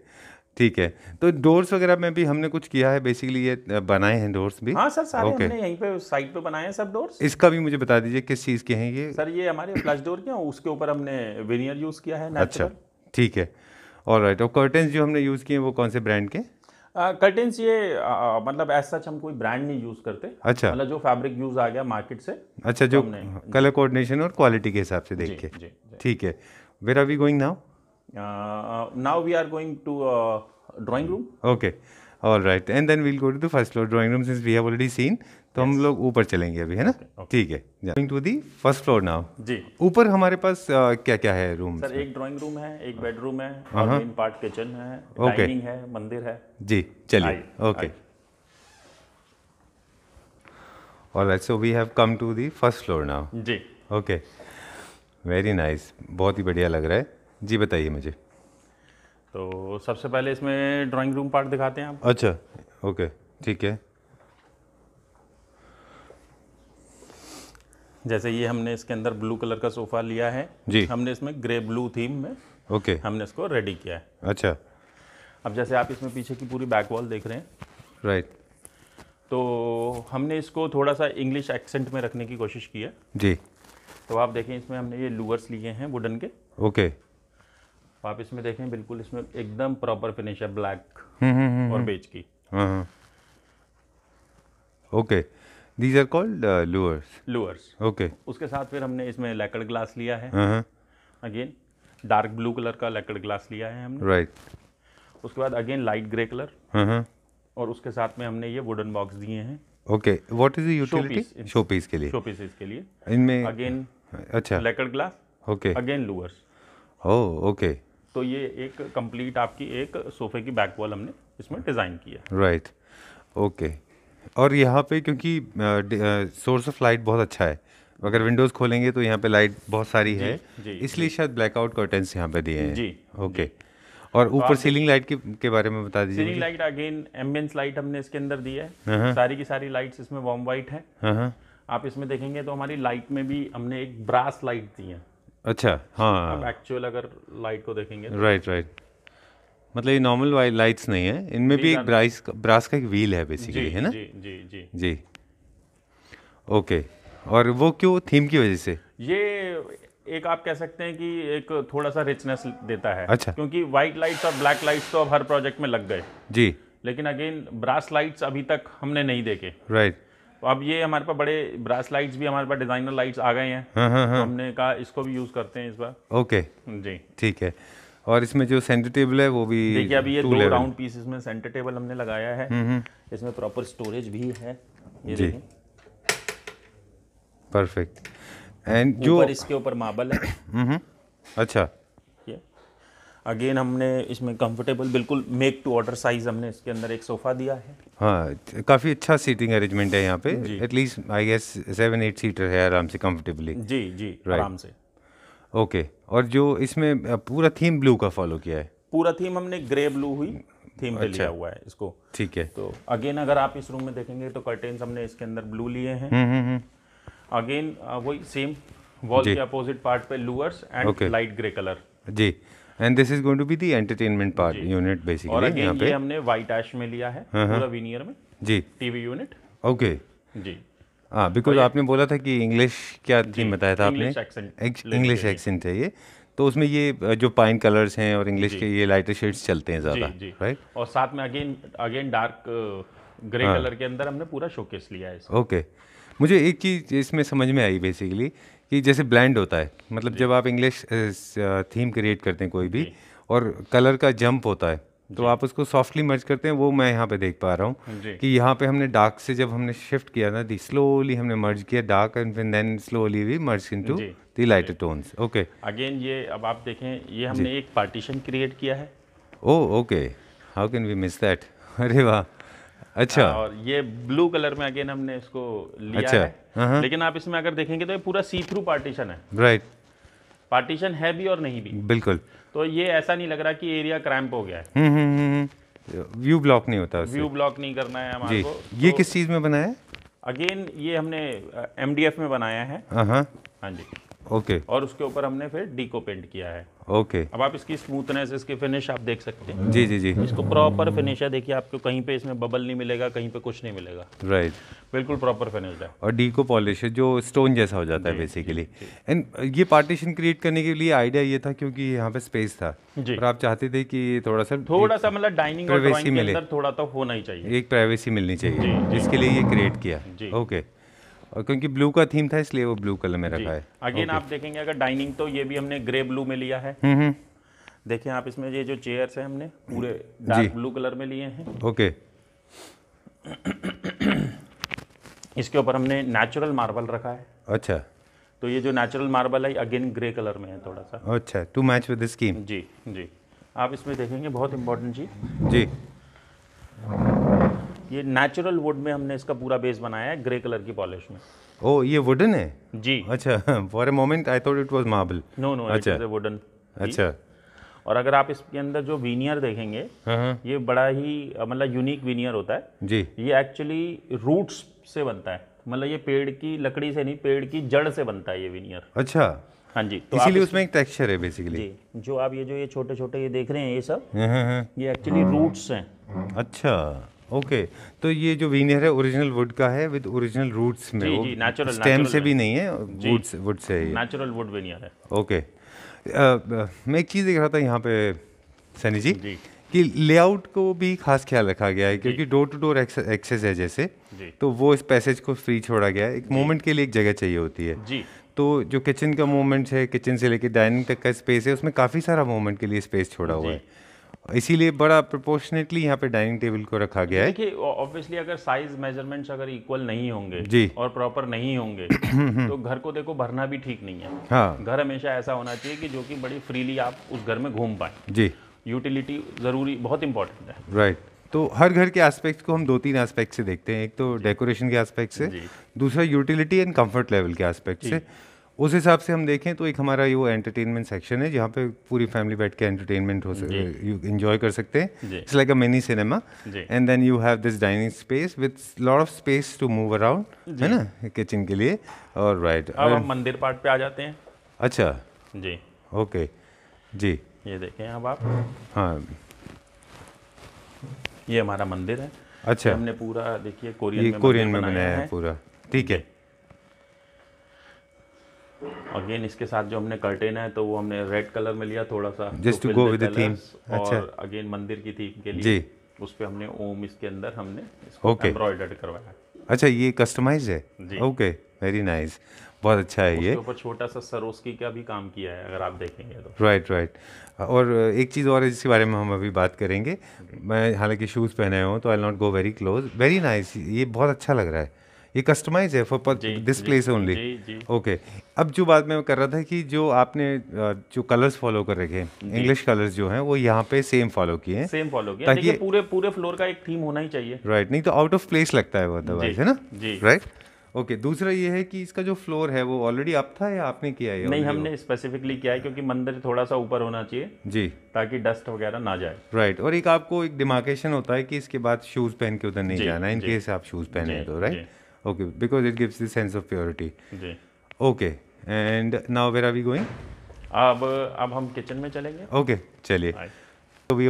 ठीक है तो डोर्स वगैरह में भी हमने कुछ किया है बेसिकली ये बनाए हैं डोर्स भी हाँ सर सारे okay. हमने यहीं पे साइड पे बनाए हैं सब डोर्स इसका भी मुझे बता दीजिए किस चीज़ के हैं ये सर ये हमारे फ्लश डोर के हैं उसके ऊपर हमने वेनियर यूज़ किया है अच्छा ठीक है और राइट और कर्टन्स जो हमने यूज़ किए हैं वो कौन से ब्रांड के कर्टेंस uh, ये uh, uh मतलब एज सच हम कोई ब्रांड नहीं यूज करते अच्छा मतलब जो फैब्रिक यूज आ गया मार्केट से अच्छा जो कलर कोऑर्डिनेशन और क्वालिटी के हिसाब से देख के ठीक है where are we going now now we are going to drawing room okay all right and then we'll go to the first floor drawing room since we have already seen तो हम लोग ऊपर चलेंगे अभी है ना ठीक है going to the first floor now जी ऊपर हमारे पास आ, क्या क्या है रूम सर एक ड्राइंग रूम है एक बेडरूम हाँ। है हाँ, और मेन पार्ट किचन है डाइनिंग है मंदिर है जी चलिए okay alright so we have come to the first floor now जी ओके वेरी नाइस बहुत ही बढ़िया लग रहा है जी बताइए मुझे तो सबसे पहले इसमें ड्राइंग रूम पार्ट दिखाते हैं आप अच्छा ओके ठीक है जैसे ये हमने इसके अंदर ब्लू कलर का सोफा लिया है जी हमने इसमें ग्रे ब्लू थीम में ओके हमने इसको रेडी किया है अच्छा अब जैसे आप इसमें पीछे की पूरी बैक वॉल देख रहे हैं राइट तो हमने इसको थोड़ा सा इंग्लिश एक्सेंट में रखने की कोशिश की है जी तो आप देखें इसमें हमने ये लूअर्स लिए हैं वुडन के ओके तो आप इसमें देखें बिल्कुल इसमें एकदम प्रॉपर फिनिश है ब्लैक हम्म, हम्म, हम्म, और बेच की हाँ, हाँ। Okay these are called louvers louvers okay उसके साथ फिर हमने इसमें लैकड़ ग्लास लिया है अगेन डार्क ब्लू कलर का लैकड़ ग्लास लिया है हमने राइट right. उसके बाद अगेन लाइट ग्रे कलर और उसके साथ में हमने ये वुडन बॉक्स दिए हैं okay what is utility show piece के लिए शो पीस के लिए इनमें अगेन अच्छा lacquered glass okay again louvers oh okay तो ये एक कंप्लीट आपकी एक सोफे की बैक वॉल हमने इसमें डिज़ाइन किया राइट right. Okay okay. और यहाँ पे क्योंकि सोर्स ऑफ लाइट बहुत अच्छा है अगर विंडोज़ खोलेंगे तो यहाँ पे लाइट बहुत सारी है इसलिए शायद ब्लैकआउट कर्टेंस यहाँ पे दिए हैं जी ओके और ऊपर सीलिंग लाइट के, के बारे में बता दीजिए ceiling light again ambience light हमने इसके अंदर दी है हाँ, हाँ। सारी की सारी लाइट्स इसमें वॉम वाइट है आप इसमें देखेंगे तो हमारी लाइट में भी हमने एक ब्रास लाइट दी है अच्छा हाँ एक्चुअल अगर लाइट को देखेंगे राइट तो। राइट मतलब ये नॉर्मल लाइट्स नहीं है इनमें भी एक ब्राइस ब्रास का एक व्हील है बेसिकली है ना जी जी जी ओके और वो क्यों थीम की वजह से ये एक आप कह सकते हैं कि एक थोड़ा सा रिचनेस देता है अच्छा क्योंकि व्हाइट लाइट्स और ब्लैक लाइट्स तो अब हर प्रोजेक्ट में लग गए जी लेकिन अगेन ब्रास लाइट्स अभी तक हमने नहीं देखे राइट तो अब ये हमारे पास बड़े ब्रास लाइट्स भी हमारे पास डिजाइनर लाइट्स आ गए हैं हाँ हाँ हाँ। तो हमने कहा इसको भी यूज करते हैं इस बार ओके जी ठीक है और इसमें जो सेंटर टेबल है वो भी देखिए अभी ये दो राउंड पीस इसमें सेंटर टेबल हमने लगाया है हम्म, हम्म। इसमें प्रॉपर स्टोरेज भी है ये जी परफेक्ट एंड जो इसके ऊपर मार्बल है हम्म, अच्छा ये अगेन हमने इसमें कंफर्टेबल बिल्कुल मेक टू ऑर्डर साइज हमने इसके अंदर एक सोफ़ा दिया है हाँ काफ़ी अच्छा सीटिंग अरेंजमेंट है यहाँ पे at least I guess seven eight seater है आराम से कंफर्टेबली जी जी right. आराम से ओके okay. और जो इसमें पूरा थीम ब्लू का फॉलो किया है पूरा थीम हमने ग्रे ब्लू हुई थीम पे अच्छा। लिया हुआ है इसको ठीक है तो अगेन अगर आप इस रूम में देखेंगे तो कर्टेन्स हमने इसके अंदर ब्लू लिए हैं हम्म, हम्म, हम्म। अगेन वही सेम वॉल के अपोजिट पार्ट पे louvers and light grey colour जी and this is going to be the entertainment part unit basically और अगेन ये हमने वाइट एश में लिया है हाँ, हाँ। पूरा विनियर में जी टीवी यूनिट ओके जी हाँ बिकॉज आपने बोला था कि इंग्लिश क्या थीम बताया था आपने इंग्लिश एक्सेंट है ये तो उसमें ये जो पाइन कलर्स हैं और इंग्लिश के ये लाइटर शेड्स चलते हैं ज़्यादा राइट और साथ में अगेन अगेन डार्क ग्रे हाँ। कलर के अंदर हमने पूरा शोकेस लिया है ओके मुझे एक चीज़ इसमें समझ में आई बेसिकली कि जैसे ब्लैंड होता है मतलब जब आप इंग्लिश थीम क्रिएट करते हैं कोई भी और कलर का जंप होता है तो आप उसको सॉफ्टली मर्ज करते हैं वो मैं यहाँ पे देख पा रहा हूँ कि यहाँ पे हमने डार्क से जब हमने शिफ्ट किया ना दी स्लोली हमने मर्ज किया dark and then slowly we merge into the lighter tones okay again ये अब आप देखें ये हमने एक पार्टीशन क्रिएट किया है oh okay how can we miss that अरे वाह अच्छा हाँ, और ये ब्लू कलर में अगेन हमने इसको लिया अच्छा, है uh-huh। लेकिन आप इसमें अगर देखेंगे तो ये पूरा सी थ्रू पार्टीशन है राइट पार्टीशन है भी और नहीं भी बिल्कुल तो ये ऐसा नहीं लग रहा कि एरिया क्रैम्प हो गया है हम्म, हम्म, हम्म, व्यू ब्लॉक नहीं होता व्यू ब्लॉक नहीं करना है हमारे को ये तो किस चीज़ में बनाया है अगेन ये हमने एम में बनाया है हाँ, हाँ।, हाँ जी ओके और उसके ऊपर हमने फिर डीको पेंट किया है ओके अब आप इसकी स्मूथनेस इसकी फिनिश आप देख सकते हैं जी जी जी इसको प्रॉपर फिनिश है देखिए आपको कहीं पे इसमें बबल नहीं मिलेगा कहीं पे कुछ नहीं मिलेगा राइट बिल्कुल प्रॉपर फिनिश है और डीको पॉलिश है जो स्टोन जैसा हो जाता है बेसिकली एंड ये पार्टीशन क्रिएट करने के लिए आइडिया ये था क्योंकि यहाँ पे स्पेस था और आप चाहते थे कि थोड़ा सा थोड़ा सा मतलब डाइनिंग प्राइवेसी मिले थोड़ा तो होना ही चाहिए एक प्राइवेसी मिलनी चाहिए जिसके लिए ये क्रिएट किया ओके और क्योंकि ब्लू का थीम था इसलिए वो ब्लू कलर में रखा है अगेन आप देखेंगे अगर डाइनिंग तो ये भी हमने ग्रे ब्लू में लिया है हम्म, हम्म। देखिए आप इसमें ये जो चेयर्स हैं हमने पूरे डार्क ब्लू कलर में लिए हैं ओके इसके ऊपर हमने नेचुरल मार्बल रखा है अच्छा तो ये जो नेचुरल मार्बल है अगेन ग्रे कलर में है थोड़ा सा अच्छा टू मैच विद स्कीम जी जी आप इसमें देखेंगे बहुत इम्पोर्टेंट चीज़ जी ये नेचुरल वुड में हमने इसका पूरा बेस बनाया है ग्रे कलर की पॉलिश में ओ oh, ये वुडन है जी अच्छा for a moment I thought it was marble no no अच्छा वुडन अच्छा और अगर आप इसके अंदर जो वीनियर देखेंगे हाँ, हाँ। ये बड़ा ही मतलब यूनिक वीनियर होता है जी ये एक्चुअली रूट्स से बनता है मतलब ये पेड़ की लकड़ी से नहीं पेड़ की जड़ से बनता है ये विनियर अच्छा हाँ जी तो इसीलिए उसमें एक टेक्सचर है बेसिकली जी जो आप ये जो ये छोटे छोटे ये देख रहे हैं ये सब हाँ, ये एक्चुअली रूट्स हैं अच्छा ओके okay. तो ये जो वीनियर है ओरिजिनल वुड का है विद ओरिजिनल रूट्स में जी, जी, नेचुरल स्टेम से भी नहीं है वुड से वुड से ही नेचुरल वुड वीनियर है ओके okay. मैं एक चीज़ देख रहा था यहाँ पे सनी जी, जी कि लेआउट को भी खास ख्याल रखा गया है क्योंकि डोर टू डोर एक्सेस है जैसे तो वो इस पैसेज को फ्री छोड़ा गया है एक मोमेंट के लिए एक जगह चाहिए होती है जी तो जो किचन का मोमेंट है किचन से लेकर डाइनिंग तक का स्पेस है उसमें काफ़ी सारा मोमेंट के लिए स्पेस छोड़ा हुआ है इसीलिए बड़ा प्रोपोर्शनेटली यहाँ पे डाइनिंग टेबल को रखा गया है देखिए ऑब्वियसली अगर साइज मेजरमेंट्स अगर इक्वल नहीं होंगे जी और प्रॉपर नहीं होंगे हम्म, हम्म। तो घर को देखो भरना भी ठीक नहीं है हाँ घर हमेशा ऐसा होना चाहिए कि जो कि बड़ी फ्रीली आप उस घर में घूम पाए जी यूटिलिटी ज़रूरी बहुत इंपॉर्टेंट है राइट तो हर घर के एस्पेक्ट को हम दो तीन एस्पेक्ट से देखते हैं एक तो डेकोरेशन के एस्पेक्ट से दूसरा यूटिलिटी एंड कंफर्ट लेवल के एस्पेक्ट से उस हिसाब से हम देखें तो एक हमारा ये वो एंटरटेनमेंट सेक्शन है जहाँ पे पूरी फैमिली बैठ के एंटरटेनमेंट हो सके यू इन्जॉय कर सकते हैं it's like a mini cinema and then you have this dining space with lot of space to move around है ना किचन के लिए और राइट अब हम मंदिर पार्ट पे आ जाते हैं अच्छा जी ओके जी ये देखें अब आप हाँ ये हमारा मंदिर है अच्छा हमने पूरा देखिए कोरियन कोरियन में बनाया है पूरा ठीक है अगेन इसके साथ जो हमने कर्टेन है तो वो हमने रेड कलर में लिया थोड़ा सा just to go with the theme अच्छा अगेन मंदिर की थीम के लिए जी उस पे हमने ओम इसके अंदर हमने इसको ओके एम्ब्रॉयडर्ड करवाया अच्छा ये कस्टमाइज है ओके वेरी नाइस बहुत अच्छा है ये ऊपर छोटा सा सरोस्की का भी काम किया है अगर आप देखेंगे तो राइट राइट और एक चीज़ और है जिसके बारे में हम अभी बात करेंगे मैं हालांकि शूज़ पहने हुए हूँ तो I not go very close very nice ये बहुत अच्छा लग रहा है ये कस्टमाइज है for this place only okay अब जो बात मैं कर रहा था कि जो आपने जो कलर्स फॉलो कर रखे हैं इंग्लिश कलर्स जो हैं वो यहाँ पे सेम फॉलो किए हैं सेम फॉलो किए ताकि पूरे पूरे फ्लोर का एक थीम होना ही चाहिए राइट right, नहीं तो आउट ऑफ प्लेस लगता है वो अदरवाइज है ना राइट ओके okay, दूसरा ये है कि इसका जो फ्लोर है वो ऑलरेडी अप था या आपने किया है नहीं हमने स्पेसिफिकली किया है क्योंकि मंदिर थोड़ा सा ऊपर होना चाहिए जी ताकि डस्ट वगैरह ना जाए राइट और एक आपको एक डिमार्केशन होता है कि इसके बाद शूज़ पहन के उधर नहीं जाना इनकेस आप शूज़ पहने तो right okay because it gives the of purity okay and now where are we going अब अब हम किचन में चलेंगे ओके चलिए तो we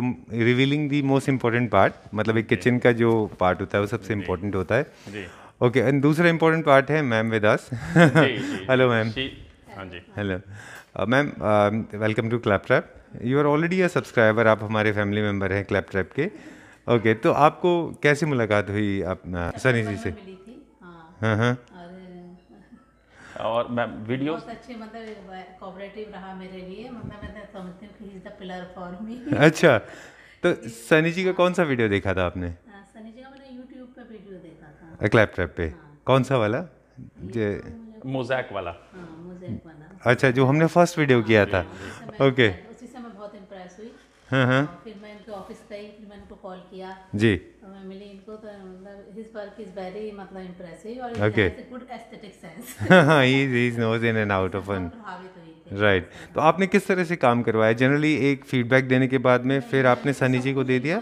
revealing the most important part मतलब एक किचन का जो पार्ट होता है वो सबसे इम्पोर्टेंट होता है ओके एंड दूसरा इम्पोर्टेंट पार्ट है मैम वेदास हेलो मैम हाँ जी hello ma'am welcome to Clap Trap you are already a subscriber आप हमारे फैमिली मेम्बर हैं क्लैप ट्रैप के ओके तो आपको कैसे मुलाकात हुई आप सनी uh, जी से हाँ, हाँ। और मैं वीडियो अच्छे मतलब कोऑपरेटिव रहा मेरे लिए मतलब मैं समझती कि is the pillar for me अच्छा तो सनी जी का कौन सा वीडियो देखा था आपने हाँ, सनी जी का मैंने पे वीडियो देखा था क्लैप ट्रैप पे हाँ। कौन सा वाला जे तो मोजैक वाला मोजैक वाला अच्छा जो हमने फर्स्ट वीडियो हाँ, किया था ओके उसी से मैं बहुत इम्प्रेस हुई फिर मैं इनके ऑफिस गई फिर मैंने उनको कॉल किया जी family इनको तो मतलब his work is very मतलब impressive okay. good aesthetic sense. हाँ, he he knows in and out of an. Right right. तो आपने किस तरह से काम करवाया जनरली एक फीडबैक देने के बाद में फिर आपने सनी जी को दे दिया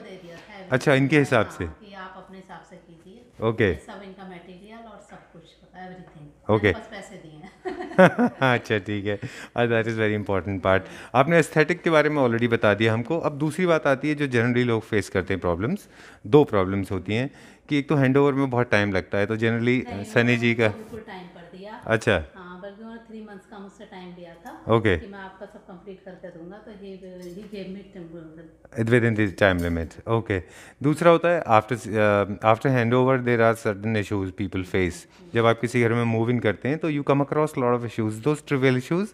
अच्छा इनके हिसाब से आप अपने हिसाब से कीजिए ओके सब इनका मटेरियल और सब कुछ एवरीथिंग ओके पैसे दिए अच्छा ठीक है that is very important part आपने एस्थेटिक के बारे में ऑलरेडी बता दिया हमको अब दूसरी बात आती है जो जनरली लोग फेस करते हैं प्रॉब्लम्स दो प्रॉब्लम्स होती हैं कि एक तो हैंड में बहुत टाइम लगता है तो जनरली सनी जी का अच्छा मंथ्स का मुझसे टाइम दिया था ओके okay. कि मैं आपका सब कंप्लीट करके दूंगा तो he he gave me within this time limit okay दूसरा होता है after after handover there are certain issues people face जब आप किसी घर में मूव इन करते हैं तो you come across lot of issues those trivial issues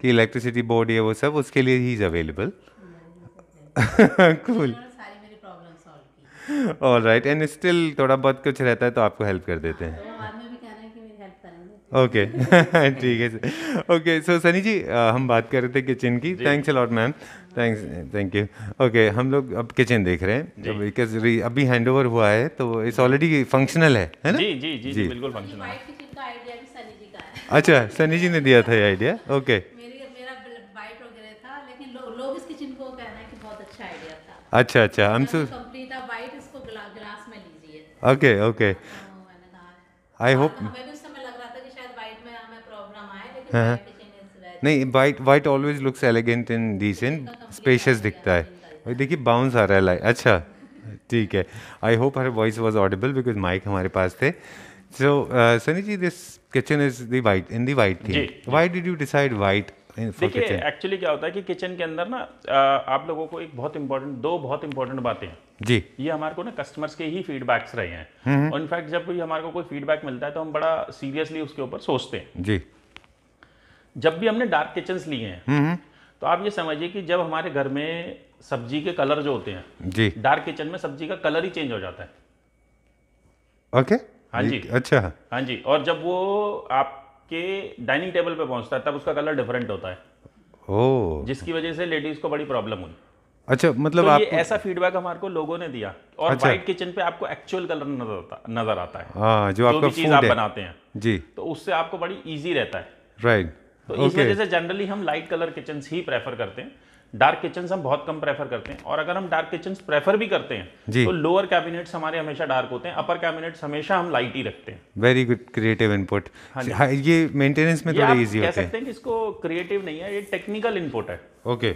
कि इलेक्ट्रिसिटी बोर्ड ये वो सब उसके लिए ही is available cool all right and still थोड़ा बहुत कुछ रहता है तो आपको हेल्प कर देते हैं हाँ, तो ओके ठीक है sir okay so Sunny ji आ, हम बात कर रहे थे किचन की thanks a lot ma'am thanks thank you okay हम लोग अब किचन देख रहे हैं बिकॉज अभी हैंड ओवर हुआ है तो इट्स ऑलरेडी फंक्शनल है है ना जी जी जी, बिल्कुल फंक्शनल है अच्छा सनी जी ने दिया था ये आइडिया ओके अच्छा, अच्छा अच्छा हम so okay okay I hope हाँ, हाँ नहीं white white always looks elegant in decent spacious दिखता है देखिए बाउंस आ रहा है लाइक अच्छा ठीक है I hope her voice was audible because mic हमारे पास थे so Sunny uh, ji this kitchen is the white in the white थी why did you decide white देखिए एक्चुअली क्या होता है कि किचन के अंदर ना uh, आप लोगों को एक बहुत इंपॉर्टेंट दो बहुत इंपॉर्टेंट बातें हैं जी ये हमारे को ना कस्टमर्स के ही फीडबैक्स रहे हैं हम्म, हम्म। और इनफैक्ट जब भी हमारे को कोई फीडबैक मिलता है तो हम बड़ा सीरियसली उसके ऊपर सोचते हैं जी जब भी हमने डार्क किचन लिए हैं हम्म, हम्म। तो आप ये समझिए कि जब हमारे घर में सब्जी के कलर जो होते हैं जी डार्क किचन में सब्जी का कलर ही चेंज हो जाता है ओके हाँ जी अच्छा हाँ जी और जब वो आपके डाइनिंग टेबल पे पहुंचता है तब उसका कलर डिफरेंट होता है ओ जिसकी वजह से लेडीज को बड़ी प्रॉब्लम हुई अच्छा मतलब तो आप ये ऐसा फीडबैक हमारे को लोगों ने दिया और अच्छा। वाइट किचन पे आपको एक्चुअल कलर नजर आता नजर आता है आ, हाँ, जो, जो आपका चीज आप बनाते हैं जी तो उससे आपको बड़ी इजी रहता है राइट तो okay. इस वजह से जनरली हम लाइट कलर किचन ही प्रेफर करते हैं डार्क किचन हम बहुत कम प्रेफर करते हैं और अगर हम डार्क किचन प्रेफर भी करते हैं तो लोअर कैबिनेट्स हमारे हमेशा डार्क होते हैं अपर कैबिनेट्स हमेशा हम लाइट ही रखते हैं वेरी गुड क्रिएटिव इनपुट ये मेंटेनेंस में थोड़ा इजी कह सकते हैं कि इसको क्रिएटिव नहीं है ये टेक्निकल इनपुट है ओके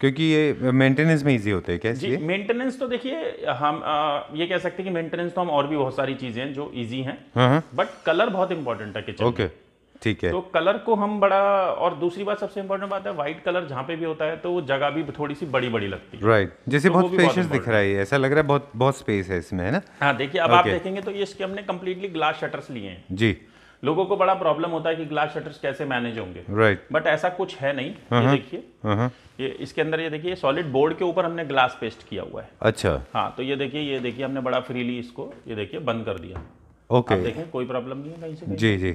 क्योंकि ये मेंटेनेंस में इजी होते हैं क्या जी मेंटेनेंस तो देखिए हम आ, ये कह सकते हैं कि मेंटेनेंस तो हम और भी बहुत सारी चीज़ें हैं जो इजी हैं बट हाँ, कलर हाँ। बहुत इंपॉर्टेंट है किचन ओके okay. ठीक है तो कलर को हम बड़ा और दूसरी बात सबसे इम्पोर्टेंट बात है व्हाइट कलर जहाँ पे भी होता है तो वो जगह भी थोड़ी सी बड़ी बड़ी लगती है राइट जैसे तो बहुत स्पेशियस दिख रहा है ऐसा लग रहा है बहुत बहुत स्पेस है इसमें है ना हाँ देखिए अब आप देखेंगे तो इसके हमने कम्प्लीटली ग्लास शटर्स लिए हैं जी लोगों को बड़ा प्रॉब्लम होता है कि ग्लास शटर्स कैसे मैनेज होंगे राइट right. बट ऐसा कुछ है नहीं ये uh-huh. देखिए uh-huh. ये इसके अंदर ये देखिए सॉलिड बोर्ड के ऊपर हमने ग्लास पेस्ट किया हुआ है अच्छा हाँ तो ये देखिए ये देखिए हमने बड़ा फ्रीली इसको ये देखिए बंद कर दिया ओके okay. देखें कोई प्रॉब्लम नहीं है कहीं से जी जी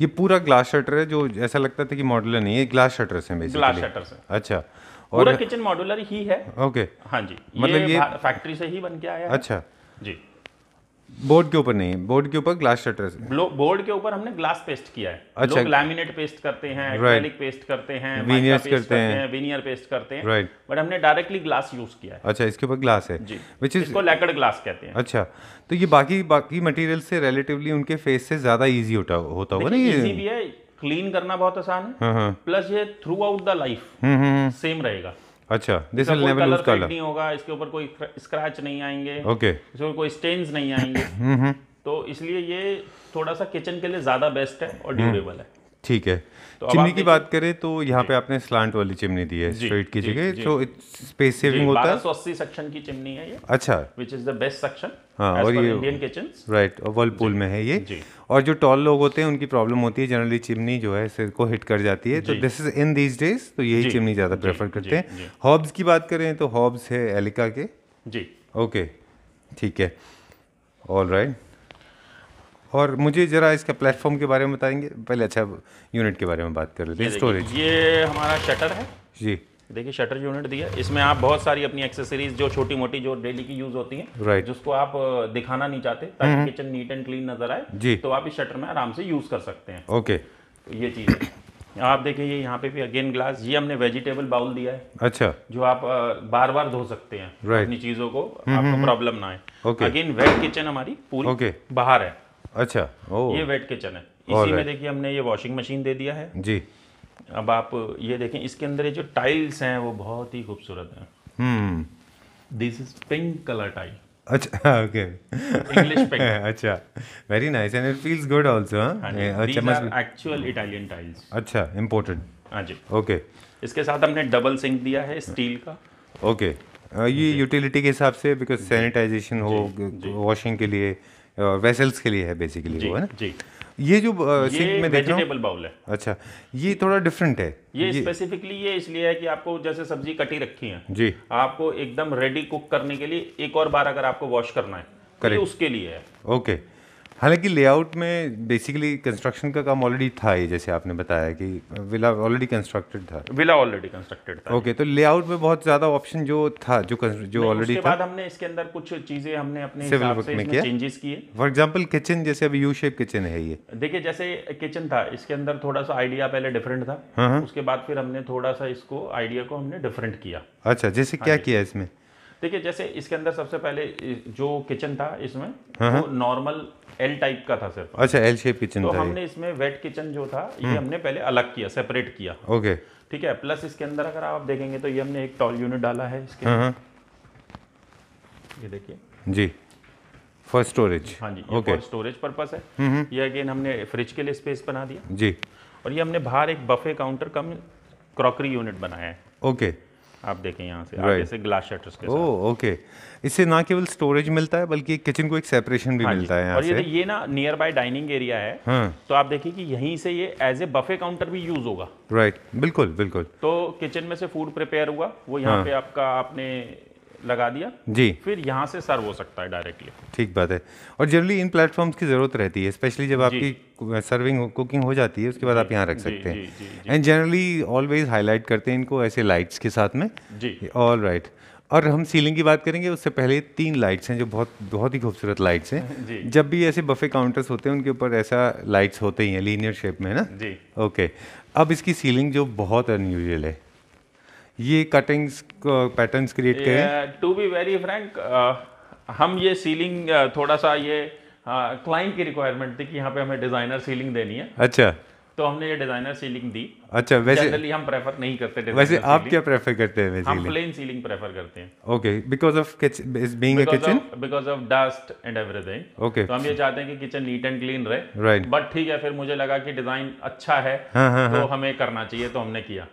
ये पूरा ग्लास शटर है जो ऐसा लगता था कि मॉडुलर नहीं है ग्लास शटर से ग्लास शटर से अच्छा और पूरा किचन मॉडुलर ही है ओके हाँ जी मतलब ये, ये फैक्ट्री से ही बन के आया अच्छा जी बोर्ड के ऊपर नहीं बोर्ड के ऊपर ग्लास शटर बोर्ड के ऊपर हमने ग्लास पेस्ट किया है अच्छा लोग लैमिनेट पेस्ट करते हैं एक्रेलिक पेस्ट करते हैं पेस्ट करते हैं विनियर पेस्ट करते हैं राइट बट हमने डायरेक्टली ग्लास यूज किया है अच्छा इसके ऊपर ग्लास है जी विच इज इसको लैकड़ ग्लास कहते हैं अच्छा तो ये बाकी बाकी मटेरियल से रिलेटिवली उनके फेस से ज्यादा ईजी होता होता होगा ना ये इजी भी है क्लीन करना बहुत आसान है प्लस हाँ, हाँ। ये throughout the life same रहेगा अच्छा this will never lose colour नहीं होगा इसके ऊपर कोई स्क्रैच नहीं आएंगे ओके इसके ऊपर कोई स्टेन्स नहीं आएंगे हम्म, हम्म। तो इसलिए ये थोड़ा सा किचन के लिए ज़्यादा बेस्ट है और ड्यूरेबल हम्म। है ठीक है तो चिमनी की बात करें तो यहाँ पे आपने स्लांट वाली चिमनी दी है स्ट्रेट की जगह तो स्पेस सेविंग होता है अस्सी सेक्शन की चिमनी है ये अच्छा which is the best section और ये इंडियन किचन राइट वर्लपूल में है ये और जो टॉल लोग होते हैं उनकी प्रॉब्लम होती है जनरली चिमनी जो है सिर को हिट कर जाती है तो this is in these days तो यही चिमनी ज़्यादा प्रेफर करते हैं हॉब्स की बात करें तो हॉब्स है एलिका के जी ओके ठीक है ऑल राइट और मुझे ज़रा इसका प्लेटफॉर्म के बारे में बताएंगे पहले अच्छा यूनिट के बारे में बात कर लेते हैं स्टोरेज ये हमारा शटर है जी देखिए शटर यूनिट दिया इसमें आप बहुत सारी अपनी एक्सेसरीज जो छोटी मोटी जो डेली की यूज होती है right. जिसको आप दिखाना नहीं चाहते हम्म। ताकि किचन नीट एंड क्लीन नजर आए जी तो आप इस शटर में आराम से यूज कर सकते हैं ओके okay. तो ये चीज़ है आप देखिए ये यहाँ पे भी अगेन ग्लास ये हमने वेजिटेबल बाउल दिया है अच्छा जो आप बार बार धो सकते हैं right. अपनी चीजों को हम्म, आपको प्रॉब्लम हम्म, ना आए अगेन वेट किचन हमारी पूरी बाहर है अच्छा ओ ये वेट किचन है इसी में देखिए हमने ये वॉशिंग मशीन दे दिया है जी अब आप ये देखें इसके अंदर ये जो टाइल्स हैं वो बहुत ही खूबसूरत हैं this is pink colour tile अच्छा ओके इंग्लिश पिंक अच्छा very nice and it feels good also अच्छा एक्चुअल इटालियन टाइल्स अच्छा इंपोर्टेड हां जी ओके इसके साथ हमने डबल सिंक दिया है स्टील का ओके ये यूटिलिटी के हिसाब से बिकॉज सैनिटाइजेशन हो वॉशिंग के लिए वेसल्स के लिए है बेसिकली वो है ना जी ये जो सिंक में देख रहा बाउल है अच्छा ये थोड़ा डिफरेंट है ये स्पेसिफिकली ये, ये इसलिए है कि आपको जैसे सब्जी कटी रखी है जी आपको एकदम रेडी कुक करने के लिए एक और बार अगर आपको वॉश करना है करेक्ट तो उसके लिए है ओके okay. हालांकि लेआउट में बेसिकली कंस्ट्रक्शन का काम ऑलरेडी था ही जैसे आपने बताया कि विला ऑलरेडी कंस्ट्रक्टेड था विला ऑलरेडी कंस्ट्रक्टेड था ओके तो लेआउट में बहुत ज़्यादा ऑप्शन जो था जो जो ऑलरेडी था बाद हमने इसके अंदर कुछ चीज़ें हमने अपने सिविल वर्क में किया चेंजेस किए फॉर एग्जांपल किचन जैसे अभी यू शेप किचन है ये देखिए जैसे किचन था इसके अंदर थोड़ा सा आइडिया पहले डिफरेंट था हाँ, हाँ। उसके बाद फिर हमने थोड़ा सा इसको आइडिया को हमने डिफरेंट किया अच्छा जैसे क्या हाँ किया इसमें देखिए जैसे इसके अंदर सबसे पहले जो किचन था इसमें हाँ, हाँ। वो नॉर्मल एल टाइप का था सिर्फ अच्छा एल शेप किचन तो हमने इसमें वेट किचन जो था ये हम्म। हमने पहले अलग किया सेपरेट किया ओके ठीक है प्लस इसके अंदर अगर आप देखेंगे तो ये हमने एक टॉल यूनिट डाला है इसके हाँ, ये देखिए जी फॉर स्टोरेज हाँ जी ओके स्टोरेज पर्पस है हम्म, हम्म। ये अगेन हमने फ्रिज के लिए स्पेस बना दिया जी और ये हमने बाहर एक buffet counter cum crockery unit बनाया है ओके okay. आप देखें यहाँ से right. से ग्लास शटर्स के ओह oh, ओके okay. इससे ना केवल स्टोरेज मिलता है बल्कि किचन को एक सेपरेशन भी हाँ मिलता है और ये तो ये ना नियर बाय डाइनिंग एरिया है हाँ. तो आप देखिए कि यहीं से ये एज ए बफे काउंटर भी यूज होगा राइट right. बिल्कुल बिल्कुल तो किचन में से फूड प्रिपेयर हुआ वो यहाँ हाँ. पे आपका आपने लगा दिया जी फिर यहाँ से सर्व हो सकता है डायरेक्टली ठीक बात है और जनरली इन प्लेटफॉर्म्स की ज़रूरत रहती है स्पेशली जब आपकी सर्विंग कुकिंग हो जाती है उसके बाद आप यहाँ रख सकते हैं एंड जनरली ऑलवेज हाईलाइट करते हैं इनको ऐसे लाइट्स के साथ में जी ऑल राइट और हम सीलिंग की बात करेंगे उससे पहले तीन लाइट्स हैं जो बहुत बहुत ही खूबसूरत लाइट्स हैं जब भी ऐसे बफे काउंटर्स होते हैं उनके ऊपर ऐसा लाइट्स होते ही हैं लीनियर शेप में ना जी ओके अब इसकी सीलिंग जो बहुत अनयूजल है ये कटिंग्स पैटर्न्स क्रिएट करें टू बी वेरी फ्रैंक हम ये सीलिंग uh, थोड़ा सा ये क्लाइंट uh, की रिक्वायरमेंट थी कि यहाँ पे हमें डिज़ाइनर सीलिंग देनी है अच्छा तो हमने ये डिज़ाइनर सीलिंग दी अच्छा वैसे जनरली हम प्रेफर नहीं करते वैसे आप क्या प्रेफर करते हैं वैसे हम प्लेन सीलिंग प्रेफर करते हैं okay because of is being a kitchen because of dust and everything okay तो हम ये चाहते हैं कि किचन नीट एंड क्लीन रहे राइट बट ठीक है फिर मुझे लगा कि डिजाइन अच्छा है हाँ, हाँ, तो हाँ। हमें करना चाहिए तो हमने किया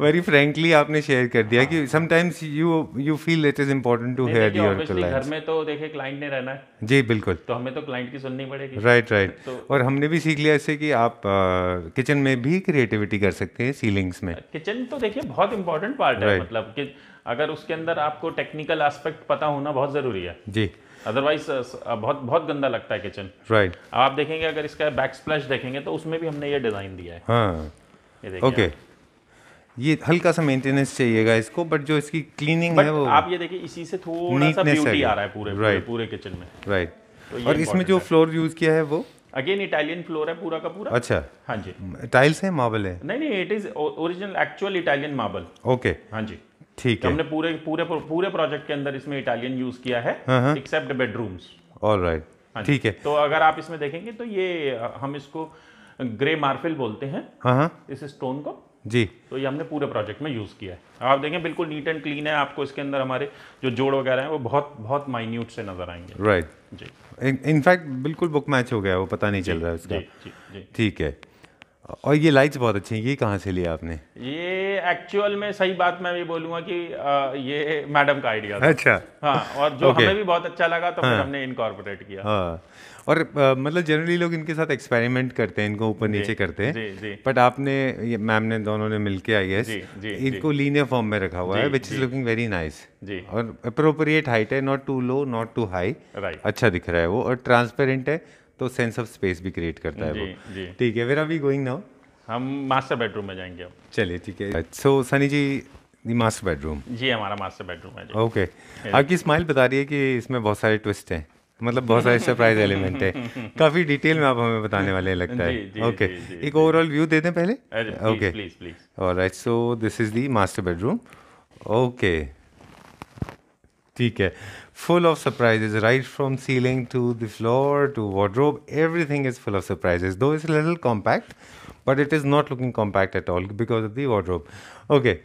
वेरी फ्रेंकली आपने शेयर कर दिया कि sometimes you you feel it is important to hear your client घर में तो देखे क्लाइंट ने रहना है जी बिल्कुल तो हमें तो क्लाइंट की सुननी पड़ेगी राइट राइट तो और हमने भी सीख लिया इससे कि आप किचन में भी क्रिएटिविटी कर सकते सकते हैं सीलिंग्स में किचन तो देखिए बहुत इंपॉर्टेंट पार्ट है मतलब कि अगर उसके अंदर आपको टेक्निकल एस्पेक्ट पता होना बहुत ज़रूरी है जी अदरवाइज बहुत बहुत गंदा लगता है किचन राइट आप देखेंगे अगर इसका बैक स्प्लैश देखेंगे तो उसमें भी हमने ये डिज़ाइन दिया है ओके हाँ। ये हल्का सा मेंटेनेंस चाहिएगा इसको बट जो इसकी क्लीनिंग है वो आप ये देखिए इसी से थोड़ा सा ब्यूटी आ रहा है पूरे पूरे किचन में राइट तो और इसमें जो फ्लोर यूज़ किया है वो अगेन इटालियन फ्लोर है पूरा का पूरा अच्छा हाँ जी टाइल्स है मार्बल है नहीं नहीं it is original actual Italian marble okay हाँ जी ठीक है हमने पूरे पूरे पूरे प्रोजेक्ट के अंदर इसमें इटालियन यूज किया है एक्सेप्ट बेडरूम्स ऑलराइट ठीक है तो अगर आप इसमें देखेंगे तो ये हम इसको ग्रे मार्फिल बोलते हैं हाँ, हाँ। इस स्टोन को जी तो ये हमने पूरे प्रोजेक्ट में यूज़ किया है आप देखें बिल्कुल नीट एंड क्लीन है आपको इसके अंदर हमारे जो जोड़ वगैरह हैं वो बहुत बहुत माइन्यूट से नजर आएंगे राइट right. जी इनफैक्ट बिल्कुल बुक मैच हो गया वो पता नहीं चल रहा है उसका ठीक है और ये लाइट्स बहुत अच्छी हैं ये कहाँ से लिया आपने ये एक्चुअल में सही बात मैं भी बोलूँगा कि आ, ये मैडम का आइडिया था अच्छा हाँ और जो okay. हमें भी बहुत अच्छा लगा तो हाँ, फिर हमने इनकॉर्पोरेट किया हाँ और मतलब जनरली लोग इनके साथ एक्सपेरिमेंट करते हैं इनको ऊपर नीचे करते हैं बट आपने मैम ने दोनों ने मिलके आई गेस इनको लीनियर फॉर्म में रखा हुआ है which is looking very nice और अप्रोप्रिएट हाइट है not too low not too high अच्छा दिख रहा है वो और ट्रांसपेरेंट है तो सेंस ऑफ स्पेस भी क्रिएट करता है वो ठीक है where are we going now हम मास्टर बेडरूम में जाएंगे अब चलिए ठीक है so Sunny ji the master bedroom जी हमारा मास्टर बेडरूम है ओके okay. आपकी स्माइल बता रही है कि इसमें बहुत सारे ट्विस्ट हैं मतलब बहुत सारे सरप्राइज एलिमेंट है काफी डिटेल में आप हमें बताने वाले लगता है ओके एक ओवरऑल व्यू दे दें पहले okay right so this is the master bedroom okay ठीक है full of surprises right from ceiling to the floor to wardrobe everything is full of surprises though is little compact but it is not looking compact at all because of the wardrobe okay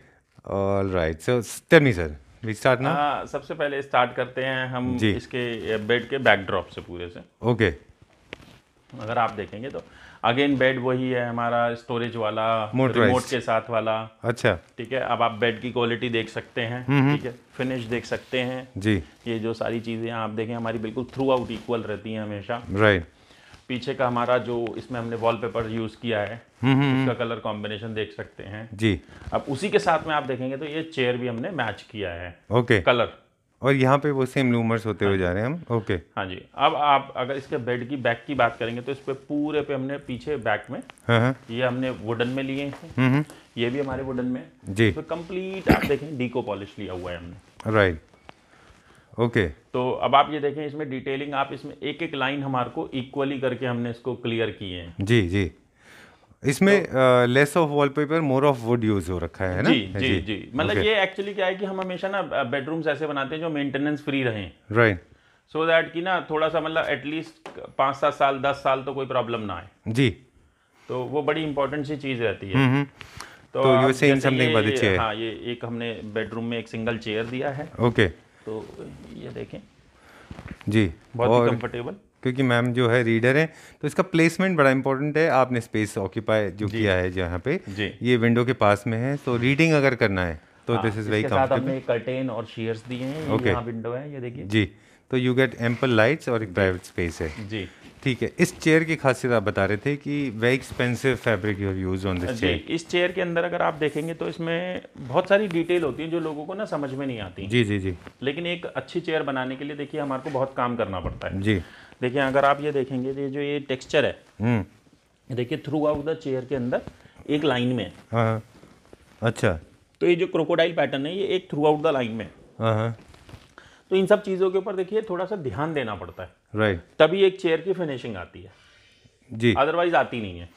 all right so tell sir start ना आ, हाँ, सबसे पहले स्टार्ट करते हैं हम इसके बेड के बैकड्रॉप से पूरे से ओके अगर आप देखेंगे तो अगेन बेड वही है हमारा स्टोरेज वाला रिमोट के साथ वाला अच्छा ठीक है अब आप बेड की क्वालिटी देख सकते हैं हम्म, हम्म। ठीक है फिनिश देख सकते हैं जी ये जो सारी चीज़ें आप देखें हमारी बिल्कुल थ्रू आउट इक्वल रहती हैं हमेशा राइट पीछे का हमारा जो इसमें हमने वॉलपेपर यूज किया है हम्म, हम्म, उसका कलर कॉम्बिनेशन हम्म। देख सकते हैं जी अब उसी के साथ में आप देखेंगे तो ये चेयर भी हमने मैच किया है ओके कलर और यहाँ पे वो सेम लूमर्स होते हुए हाँ जा रहे हैं हम ओके हाँ जी अब आप अगर इसके बेड की बैक की बात करेंगे तो इस पे पूरे पे हमने पीछे बैक में हाँ, हाँ। ये हमने वुडन में लिए हैं ये भी हमारे वुडन में जी तो कंप्लीट आप देखें डीको पॉलिश लिया हुआ है हमने राइट ओके तो अब आप ये देखें इसमें डिटेलिंग आप इसमें एक एक लाइन हमारे को इक्वली करके हमने इसको क्लियर किए हैं जी जी इसमें less of wallpaper more of wood use हो रखा है ना जी जी जी, जी. मतलब okay. ये एक्चुअली क्या है कि हम हमेशा ना बेडरूम्स ऐसे बनाते हैं जो मेंटेनेंस फ्री रहे राइट सो दैट कि ना थोड़ा सा मतलब एटलीस्ट पांच सात साल दस साल तो कोई प्रॉब्लम ना आए जी तो वो बड़ी इंपॉर्टेंट सी चीज़ रहती है हम्म, हम्म। तो, तो you saying something about the chair हां ये एक हमने बेडरूम में एक सिंगल चेयर दिया है ओके okay. तो ये देखें जी बहुत ही कंफर्टेबल क्योंकि मैम जो है रीडर हैं तो इसका प्लेसमेंट बड़ा इंपॉर्टेंट है आपने स्पेस ऑक्यूपाई जो किया है जहाँ पे ये विंडो के पास में है तो रीडिंग अगर करना है तो दिस इज वेरी कर्टेन और शेयर्स दिए हैं ओके विंडो है ये देखिए जी तो यू गेट एम्पल लाइट्स और एक प्राइवेट स्पेस है जी ठीक है इस चेयर की खासियत आप बता रहे थे कि very expensive fabric use on this chair इस चेयर के अंदर अगर आप देखेंगे तो इसमें बहुत सारी डिटेल होती है जो लोगों को ना समझ में नहीं आती जी जी जी लेकिन एक अच्छी चेयर बनाने के लिए देखिए हमारे को बहुत काम करना पड़ता है जी देखिए अगर आप ये देखेंगे तो ये जो ये टेक्स्चर है हम्म। देखिए थ्रू आउट द चेयर के अंदर एक लाइन में हाँ, हाँ। अच्छा तो ये जो क्रोकोडाइल पैटर्न है ये एक थ्रू आउट द लाइन में हाँ, तो इन सब चीज़ों के ऊपर देखिए थोड़ा सा ध्यान देना पड़ता है राइट right. तभी एक चेयर की फिनिशिंग आती है जी अदरवाइज आती नहीं है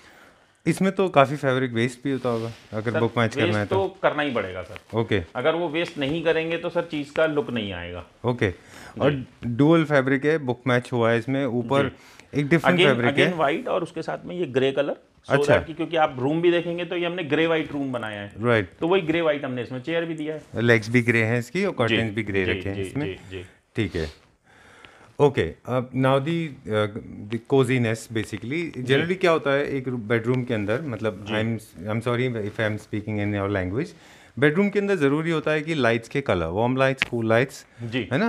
इसमें तो काफ़ी फैब्रिक वेस्ट भी होता होगा अगर बुक मैच करना है तो।, तो, करना ही पड़ेगा सर ओके okay. अगर वो वेस्ट नहीं करेंगे तो सर चीज़ का लुक नहीं आएगा ओके okay. और डुअल फैब्रिक है बुक मैच हुआ है इसमें ऊपर एक डिफरेंट फैब्रिक है वाइट और उसके साथ में ये ग्रे कलर अच्छा कि क्योंकि आप रूम भी देखेंगे तो ये हमने ग्रे वाइट रूम बनाया है राइट right. तो वही ग्रे वाइट हमने इसमें चेयर भी दिया है लेग्स भी ग्रे हैं इसकी और कर्टन भी ग्रे रखे हैं इसमें ठीक है ओके अब now the cosiness basically generally क्या होता है एक बेडरूम के अंदर मतलब I am I am sorry if I am speaking in your language bedroom के अंदर जरूरी होता है कि लाइट्स के colour warm lights cool lights जी है ना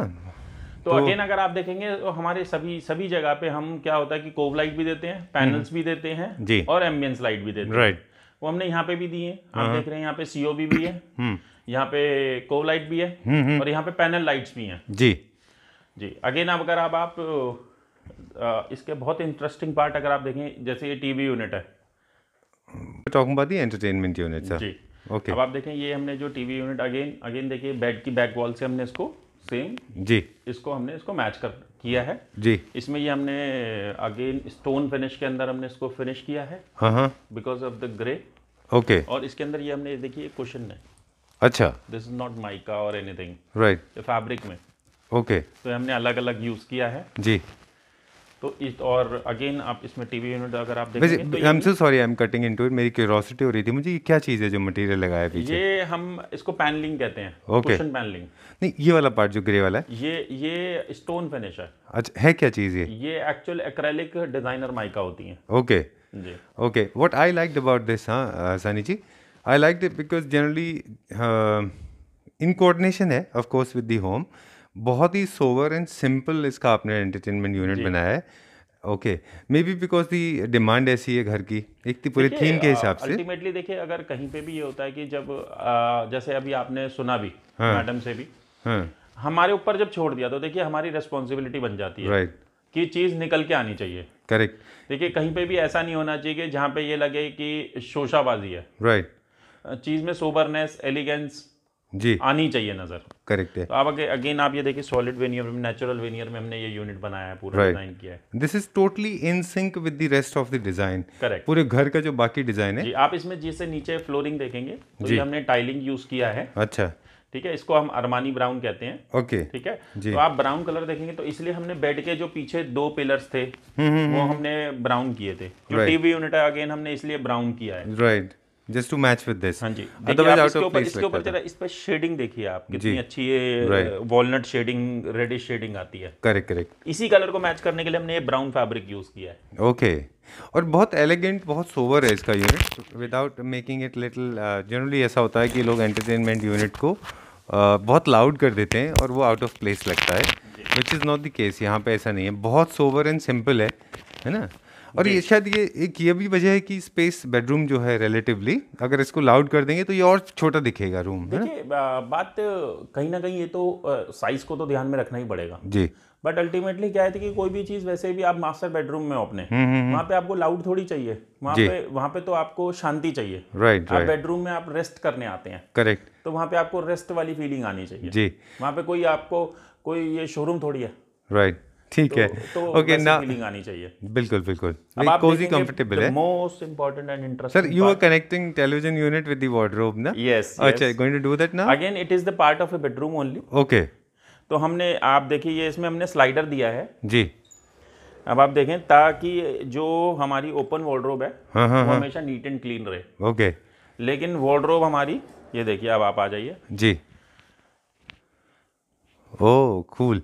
तो अगेन तो, अगर आप देखेंगे तो हमारे सभी सभी जगह पे हम क्या होता है कि कोव लाइट भी देते हैं पैनल्स हम्म। भी देते हैं जी और एम्बियंस लाइट भी देते हैं राइट वो हमने यहाँ पे भी दी है आप हाँ। देख रहे हैं यहाँ पे सीओ भी है हम्म। यहाँ पे कोव लाइट भी है हम्म, और यहाँ पे पैनल लाइट्स भी हैं जी जी अगेन अब अगर आप आप इसके बहुत इंटरेस्टिंग पार्ट अगर आप देखें जैसे ये टीवी यूनिट है talking about the entertainment unit sir जी ओके okay. अब आप देखें ये हमने जो टीवी यूनिट अगेन अगेन देखिए बेड की बैक वॉल से हमने इसको सेम जी इसको हमने इसको मैच कर किया है जी इसमें ये हमने अगेन स्टोन फिनिश के अंदर हमने इसको फिनिश किया है because of the grey okay और इसके अंदर ये हमने देखिए क्वेश्चन है अच्छा दिस इज नॉट माइका और एनीथिंग राइट फैब्रिक में ओके तो हमने अलग अलग यूज़ किया है जी तो इस और अगेन आप इसमें टीवी यूनिट अगर आप देखेंगे तो I am sorry I am cutting into it मेरी क्यूरियोसिटी हो रही थी मुझे ये क्या चीज़ है जो मटेरियल लगाया पीछे ये हम इसको पैनलिंग कहते हैं ओके okay. पैनलिंग नहीं ये वाला पार्ट जो ग्रे वाला है ये ये स्टोन फिनिश है अच्छा है क्या चीज़ ये ये एक्चुअल एक्रेलिक डिज़ाइनर माइका होती हाँ, uh, uh, है okay okay what I like about this हाँ Sunny ji I like because generally in coordination है of course with the home बहुत ही सोवर एंड सिंपल इसका आपने एंटरटेनमेंट यूनिट बनाया है okay maybe because the demand ऐसी है घर की एक पूरी थीम के हिसाब से अल्टीमेटली देखिए अगर कहीं पे भी ये होता है कि जब आ, जैसे अभी आपने सुना भी हाँ, मैडम से भी हाँ, हमारे ऊपर जब छोड़ दिया तो देखिए हमारी रिस्पॉन्सिबिलिटी बन जाती है राइट कि चीज़ निकल के आनी चाहिए करेक्ट देखिए कहीं पे भी ऐसा नहीं होना चाहिए कि जहाँ पे ये लगे कि शोशाबाजी है राइट चीज़ में सोबरनेस एलिगेंस जी आनी चाहिए नज़र करेक्ट है तो आप अगेन आप ये देखिए सॉलिड वेनियर में नेचुरल वेनियर में हमने ये यूनिट बनाया है पूरा right. डिजाइन किया है this is totally in sync with the rest of the design correct पूरे घर का जो बाकी डिजाइन है जी आप इसमें जैसे नीचे फ्लोरिंग देखेंगे तो जी. ये हमने टाइलिंग यूज किया है अच्छा ठीक है इसको हम अरमानी ब्राउन कहते हैं ओके okay. ठीक है जी. तो आप ब्राउन कलर देखेंगे तो इसलिए हमने बेड के जो पीछे दो पिलर्स थे हम्म, हम्म, वो हम्म। हमने ब्राउन किए थे जो टीवी यूनिट है अगेन हमने इसलिए ब्राउन किया है right just to match with this हाँ जी अदरवाइज आउट ऑफ प्लेस इसके ऊपर जरा इस पर शेडिंग देखिए आप कितनी अच्छी ये वॉलनट शेडिंग रेडिश शेडिंग आती है करेक्ट करेक्ट इसी कलर को मैच करने के लिए हमने ये ब्राउन फैब्रिक यूज किया है ओके और बहुत एलिगेंट बहुत सोवर है इसका unit without making it little generally ऐसा होता है कि लोग एंटरटेनमेंट यूनिट को uh, बहुत लाउड कर देते हैं और वो आउट ऑफ प्लेस लगता है which is not the case यहाँ पे ऐसा नहीं है बहुत सोवर एंड सिंपल है है ना और ये शायद ये एक ये भी वजह है कि स्पेस बेडरूम जो है रिलेटिवली अगर इसको लाउड कर देंगे तो ये और छोटा दिखेगा रूम देखिए बात कहीं ना कहीं ये तो साइज को तो ध्यान में रखना ही पड़ेगा जी बट अल्टीमेटली क्या है कि कोई भी चीज़ वैसे भी आप मास्टर बेडरूम में अपने हम्म, हम्म, हम्म। वहाँ पे आपको लाउड थोड़ी चाहिए वहाँ पे वहाँ पे तो आपको शांति चाहिए राइट आप बेडरूम में आप रेस्ट करने आते हैं करेक्ट तो वहाँ पे आपको रेस्ट वाली फीलिंग आनी चाहिए जी वहाँ पे कोई आपको कोई ये शोरूम थोड़ी है राइट right. ठीक तो- है ओके ना फीलिंग आनी चाहिए बिल्कुल बिल्कुल कोजी कंफर्टेबल है most important and interesting sir you are connecting television unit with the wardrobe ना यस अच्छा गोइंग टू डू दैट ना again it is the part of a bedroom only okay तो हमने आप देखिए ये इसमें हमने स्लाइडर दिया है जी अब आप देखें ताकि जो हमारी ओपन वार्डरोब है हाँ, हाँ, वो हाँ। हमेशा नीट एंड क्लीन रहे ओके लेकिन वार्डरोब हमारी ये देखिए अब आप आ जाइए जी oh oh, cool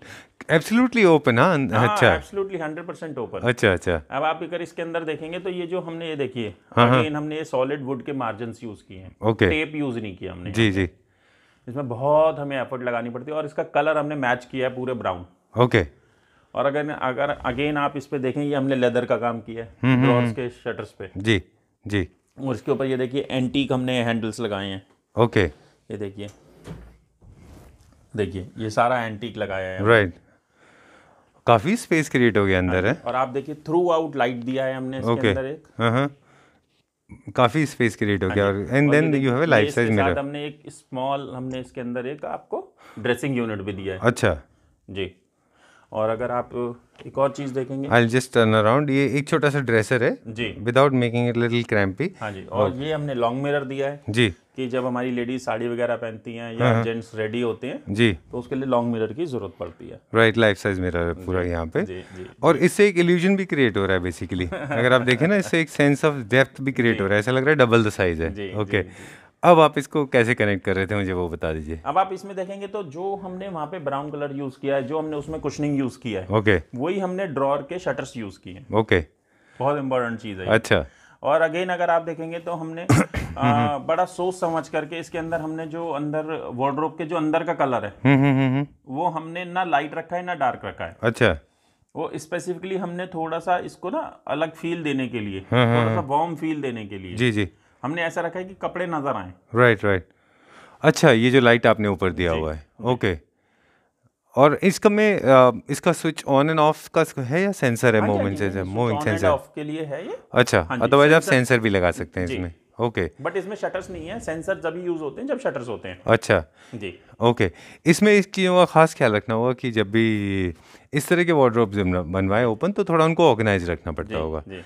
absolutely open हाँ? हाँ अच्छा एब्सोल्युटली हंड्रेड परसेंट ओपन अच्छा अच्छा अब आप अगर इसके अंदर देखेंगे तो ये जो हमने ये देखिए हाँ, हाँ। हमने ये सॉलिड वुड के मार्जिन यूज किए हैं ओके टेप यूज नहीं किया हमने जी जी इसमें बहुत हमें एफर्ट लगानी पड़ती है और इसका कलर हमने मैच किया है पूरे ब्राउन ओके और अगर अगर अगेन आप इस पे देखें ये हमने लेदर का काम किया है ड्रॉर्स हम्म, हम्म, हम्म। के शटर्स पे जी जी और इसके ऊपर ये देखिए एंटीक हमने हैंडल्स लगाए हैं ओके ये देखिए देखिए ये सारा एंटीक लगाया है राइट right. काफी स्पेस क्रिएट हो गया हाँ। अंदर है और आप देखिए थ्रू आउट लाइट दिया है हमने इसके okay. अंदर एक हाँ, हाँ। काफी स्पेस क्रिएट हो गया और and then you have a life size mirror हमने एक स्मॉल हमने इसके अंदर एक आपको ड्रेसिंग यूनिट भी दिया है अच्छा जी और अगर आप एक और चीज देखेंगे I will just turn around ये एक छोटा सा ड्रेसर है जी without making it little crampy हां जी और, और ये हमने लॉन्ग मिरर दिया है जी कि जब हमारी लेडीज साड़ी वगैरह पहनती हैं या हाँ, हाँ। जेंट्स रेडी होते हैं जी तो उसके लिए लॉन्ग मिरर की जरूरत पड़ती है राइट लाइफ साइज मिरर है पूरा यहाँ पे जी, जी, और इससे एक इल्यूजन भी क्रिएट हो रहा है बेसिकली अगर आप देखें ना इससे एक सेंस ऑफ डेप्थ भी क्रिएट हो रहा है ऐसा लग रहा है डबल द साइज है ओके अब आप इसको कैसे कनेक्ट कर रहे थे मुझे वो बता दीजिए अब आप इसमें देखेंगे तो जो हमने वहाँ पे ब्राउन कलर यूज किया है जो हमने उसमें कुशनिंग यूज किया है ओके okay. वही हमने ड्रॉर के शटर्स यूज किए हैं ओके okay. बहुत इंपॉर्टेंट चीज है अच्छा और अगेन अगर आप देखेंगे तो हमने आ, हम्म, हम्म। बड़ा सोच समझ करके इसके अंदर हमने जो अंदर वार्ड्रोब के जो अंदर का कलर है हम्म, वो हमने ना लाइट रखा है ना डार्क रखा है अच्छा वो स्पेसिफिकली हमने थोड़ा सा इसको ना अलग फील देने के लिए थोड़ा सा वार्म फील देने के लिए जी जी हमने ऐसा रखा है कि कपड़े नजर आए राइट राइट अच्छा ये जो लाइट आपने ऊपर दिया हुआ है ओके और इसका में इसका स्विच ऑन एंड ऑफ का है या सेंसर है movement sensor moving sensor off के लिए है ये अच्छा अदरवाइज हाँ आप सेंसर भी लगा सकते हैं इसमें ओके बट इसमें शटर्स नहीं है सेंसर जब यूज होते हैं जब शटर्स होते हैं अच्छा जी ओके इसमें इस चीज़ों का खास ख्याल रखना होगा कि जब भी इस तरह के वार्ड्रोब्स बनवाए ओपन तो थोड़ा उनको ऑर्गेनाइज रखना पड़ता होगा जी.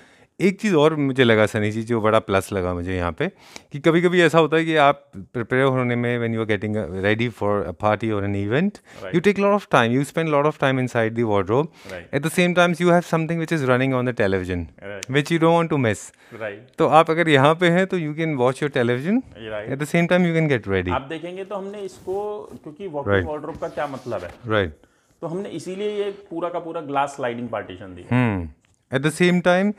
एक चीज़ और मुझे लगा सनी जी जो बड़ा प्लस लगा मुझे यहाँ पे कि कभी कभी ऐसा होता है कि आप प्रिपेयर होने में when you are getting ready for a party or an event you take lot of time you spend lot of time inside the wardrobe at the same times you have something which is running on the television which you don't want to miss तो आप अगर यहाँ पे हैं तो you can watch your television at the same time you can get ready आप देखेंगे तो हमने इसको क्योंकि right. का क्या मतलब है राइट right. तो हमने इसीलिए ये पूरा का पूरा glass sliding partition the at the same time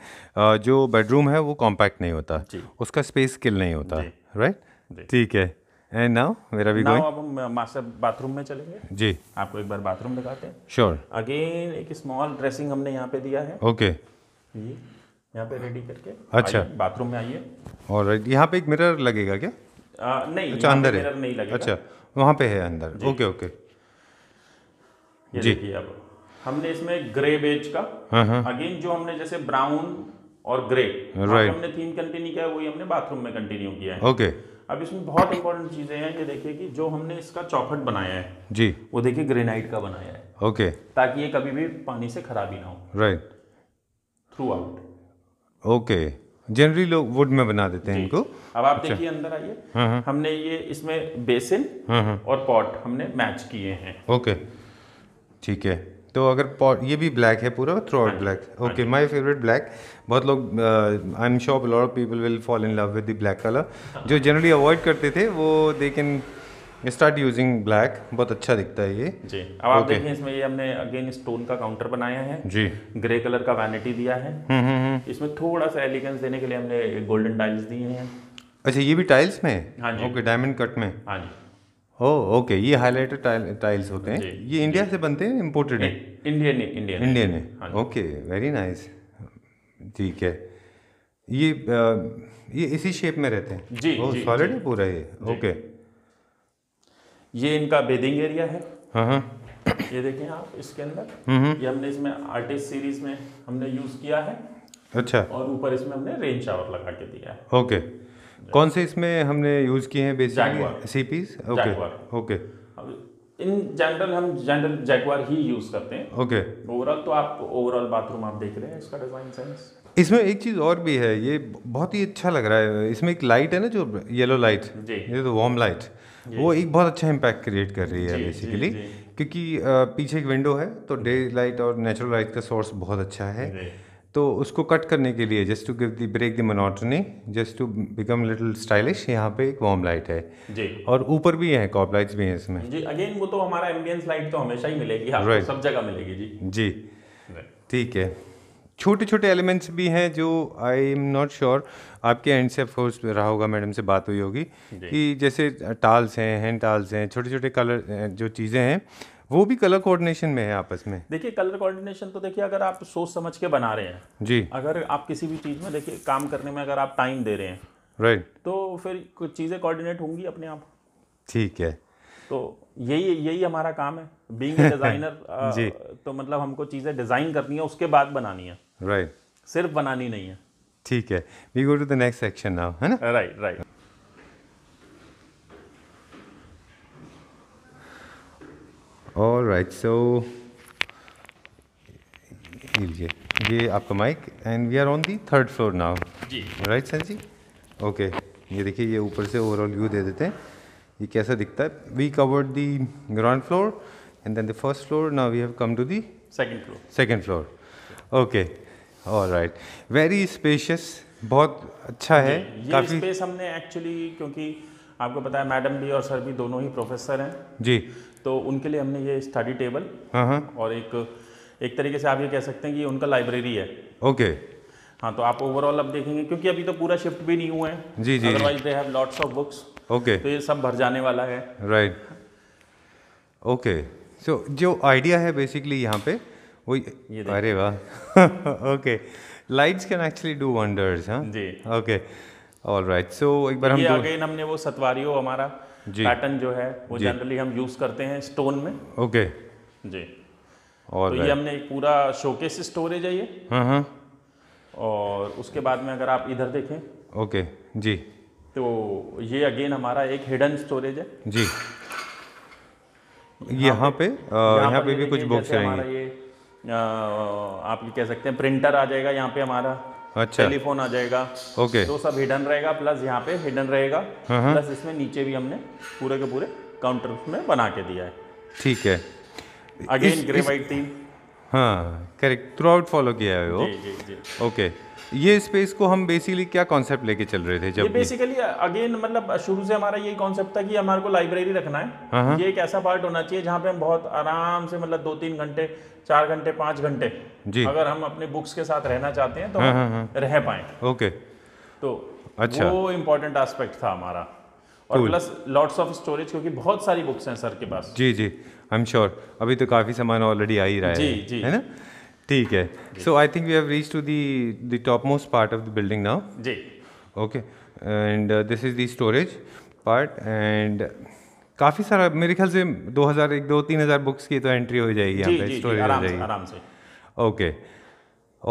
जो बेडरूम है वो कॉम्पैक्ट नहीं होता उसका स्पेस किल नहीं होता राइट ठीक है एंड नाउ मेरा भी अब हम मास्टर uh, बाथरूम में चलेंगे जी आपको एक बार बाथरूम दिखाते हैं श्योर अगेन एक स्मॉल ड्रेसिंग हमने यहाँ पे दिया है ओके okay. यहाँ पे रेडी करके अच्छा बाथरूम में आइए और right. यहाँ पे एक मिरर लगेगा क्या आ, uh, नहीं अच्छा अंदर है नहीं लगेगा अच्छा वहाँ पे है अंदर ओके ओके जी अब हमने इसमें ग्रे बेज का अगेन हाँ, हाँ। जो हमने जैसे ब्राउन और ग्रे हाँ, right. हमने थीम कंटिन्यू किया वही हमने बाथरूम में कंटिन्यू किया है ओके okay. अब इसमें बहुत इंपॉर्टेंट चीजें हैं ये देखिए कि जो हमने इसका चौखट बनाया है जी वो देखिए ग्रेनाइट का बनाया है ओके okay. ताकि ये कभी भी पानी से खराबी ना हो right throughout okay generally लोग वुड में बना देते हैं इनको अब आप अच्छा। देखिए अंदर आइए हमने ये इसमें बेसिन और पॉट हमने मैच किए हैं ओके ठीक है तो अगर ये भी ब्लैक है पूरा throughout black okay my favourite black बहुत लोग I am sure lot of people will fall in love with the black colour जो जनरली अवॉइड करते थे वो they can start using black बहुत अच्छा दिखता है ये जी अब आप okay. देखें इसमें ये हमने अगेन स्टोन का काउंटर बनाया है जी ग्रे कलर का वैनिटी दिया है हम्म, हम्म, हम्म। इसमें थोड़ा सा एलिगेंस देने के लिए हमने गोल्डन टाइल्स दिए हैं अच्छा ये भी टाइल्स में हाँ जी ओके डायमंड कट में हाँ जी ओ ओके ये हाईलाइटेड टाइल, टाइल्स होते हैं ये इंडिया से बनते हैं इम्पोर्टेड है इंडियन है इंडियन इंडियन है ओके वेरी नाइस ठीक है ये ये इसी शेप में रहते हैं जी सॉलिड है पूरा ये ओके ये इनका बेदिंग एरिया है हाँ हाँ ये देखें आप इसके अंदर हम्म, हम्म। ये हमने इसमें आर्टिस्ट सीरीज में हमने यूज किया है अच्छा और ऊपर इसमें हमने रेन शावर लगा के दिया है ओके कौन से इसमें हमने यूज़ किए हैं basically C piece okay okay in general हम जनरल जैकवार ही यूज़ करते हैं ओके ओवरऑल तो आप ओवरऑल बाथरूम आप देख रहे हैं इसका डिज़ाइन सेंस इसमें एक चीज़ और भी है ये बहुत ही अच्छा लग रहा है इसमें एक लाइट है ना जो येलो लाइट ये तो वार्म लाइट वो एक बहुत अच्छा इम्पैक्ट क्रिएट कर रही है बेसिकली क्योंकि पीछे एक विंडो है तो डे लाइट और नेचुरल लाइट का सोर्स बहुत अच्छा है तो उसको कट करने के लिए just to give the break the monotony just to become little stylish यहाँ पे एक वार्म लाइट है जी और ऊपर भी है कॉप लाइट्स भी हैं इसमें जी अगेन वो तो हमारा एम्बियंस लाइट तो हमेशा ही मिलेगी हाँ, right. सब जगह मिलेगी जी जी ठीक है छोटे छोटे एलिमेंट्स भी हैं जो आई एम नॉट श्योर आपके एंड से ऑफकोर्स रहा होगा मैडम से बात हुई होगी कि जैसे टाल्स हैं हैंड टाल्स हैं छोटे छोटे कलर जो चीज़ें हैं वो भी कलर कोऑर्डिनेशन में है आपस में देखिए कलर कोऑर्डिनेशन तो देखिए अगर आप सोच समझ के बना रहे हैं जी अगर आप किसी भी चीज़ में देखिए काम करने में अगर आप टाइम दे रहे हैं राइट right. तो फिर कुछ चीज़ें कोऑर्डिनेट होंगी अपने आप ठीक है तो यही यही हमारा काम है बींग डिज़ाइनर जी तो मतलब हमको चीज़ें डिज़ाइन करनी है उसके बाद बनानी है राइट right. सिर्फ बनानी नहीं है ठीक है we go to the next section now है ना राइट राइट राइट सो लीजिए ये आपका mike and we are on the third floor now right sir जी ओके ये देखिए ये ऊपर से ओवरऑल व्यू दे देते हैं ये कैसा दिखता है we covered the ground floor and then the first floor now we have come to the second floor second floor okay all right very spacious बहुत अच्छा है काफ़ी स्पेस हमने एक्चुअली क्योंकि आपको पता है मैडम भी और सर भी दोनों ही प्रोफेसर हैं जी तो उनके लिए हमने ये स्टडी टेबल हाँ, हाँ। और एक एक तरीके से आप ये कह सकते हैं कि उनका लाइब्रेरी है ओके हाँ तो आप ओवरऑल अब देखेंगे क्योंकि अभी तो पूरा शिफ्ट भी नहीं हुआ है जी जी otherwise they have lots of books okay तो ये सब भर जाने वाला है राइट ओके सो जो आइडिया है बेसिकली यहाँ पे वो ये अरे वाह okay lights can actually do wonders हाँ जी ओके ऑल राइट सो एक बार हम अगेन हमने वो सतवारियो हमारा पैटर्न जो है वो जनरली हम यूज़ करते हैं स्टोन में ओके जी और तो ये हमने एक पूरा शोकेस स्टोरेज है ये हाँ, हाँ। और उसके बाद में अगर आप इधर देखें ओके जी तो ये अगेन हमारा एक हिडन स्टोरेज है जी यहाँ पे यहाँ पे भी कुछ बुक्स रहेंगी ये आ, आप ये कह सकते हैं प्रिंटर आ जाएगा यहाँ पे हमारा अच्छा टेलीफोन आ जाएगा ओके तो सब हिडन रहेगा प्लस यहाँ पे हिडन रहेगा प्लस हाँ, हाँ। इसमें नीचे भी हमने पूरे के पूरे काउंटर में बना के दिया है ठीक है अगेन ग्रे वाइट थीम हाँ करेक्ट थ्रू आउट फॉलो किया है वो ओके ये स्पेस को हम बेसिकली क्या कॉन्सेप्ट लेके चल रहे थे जब ये बेसिकली अगेन मतलब शुरू से हमारा यही कॉन्सेप्ट था कि हमारे को लाइब्रेरी रखना है हाँ, हाँ। ये एक ऐसा पार्ट होना चाहिए जहाँ पे हम बहुत आराम से मतलब दो तीन घंटे चार घंटे पांच घंटे जी अगर हम अपने बुक्स के साथ रहना चाहते हैं तो हाँ, रह पाए ओके तो अच्छा वो इम्पोर्टेंट आस्पेक्ट था हमारा और प्लस लॉट्स ऑफ स्टोरेज क्योंकि बहुत सारी बुक्स हैं सर के पास जी जी आई एम श्योर अभी तो काफ़ी सामान ऑलरेडी आ ही रहा है जी जी है ना ठीक है so I think we have reach to the the top most part of the building now जी okay and this is the storage part and काफ़ी सारा मेरे ख्याल से दो हज़ार एक दो तीन हज़ार बुक्स की तो एंट्री हो जाएगी यहाँ पे स्टोरेज हो जाएगी आराम से okay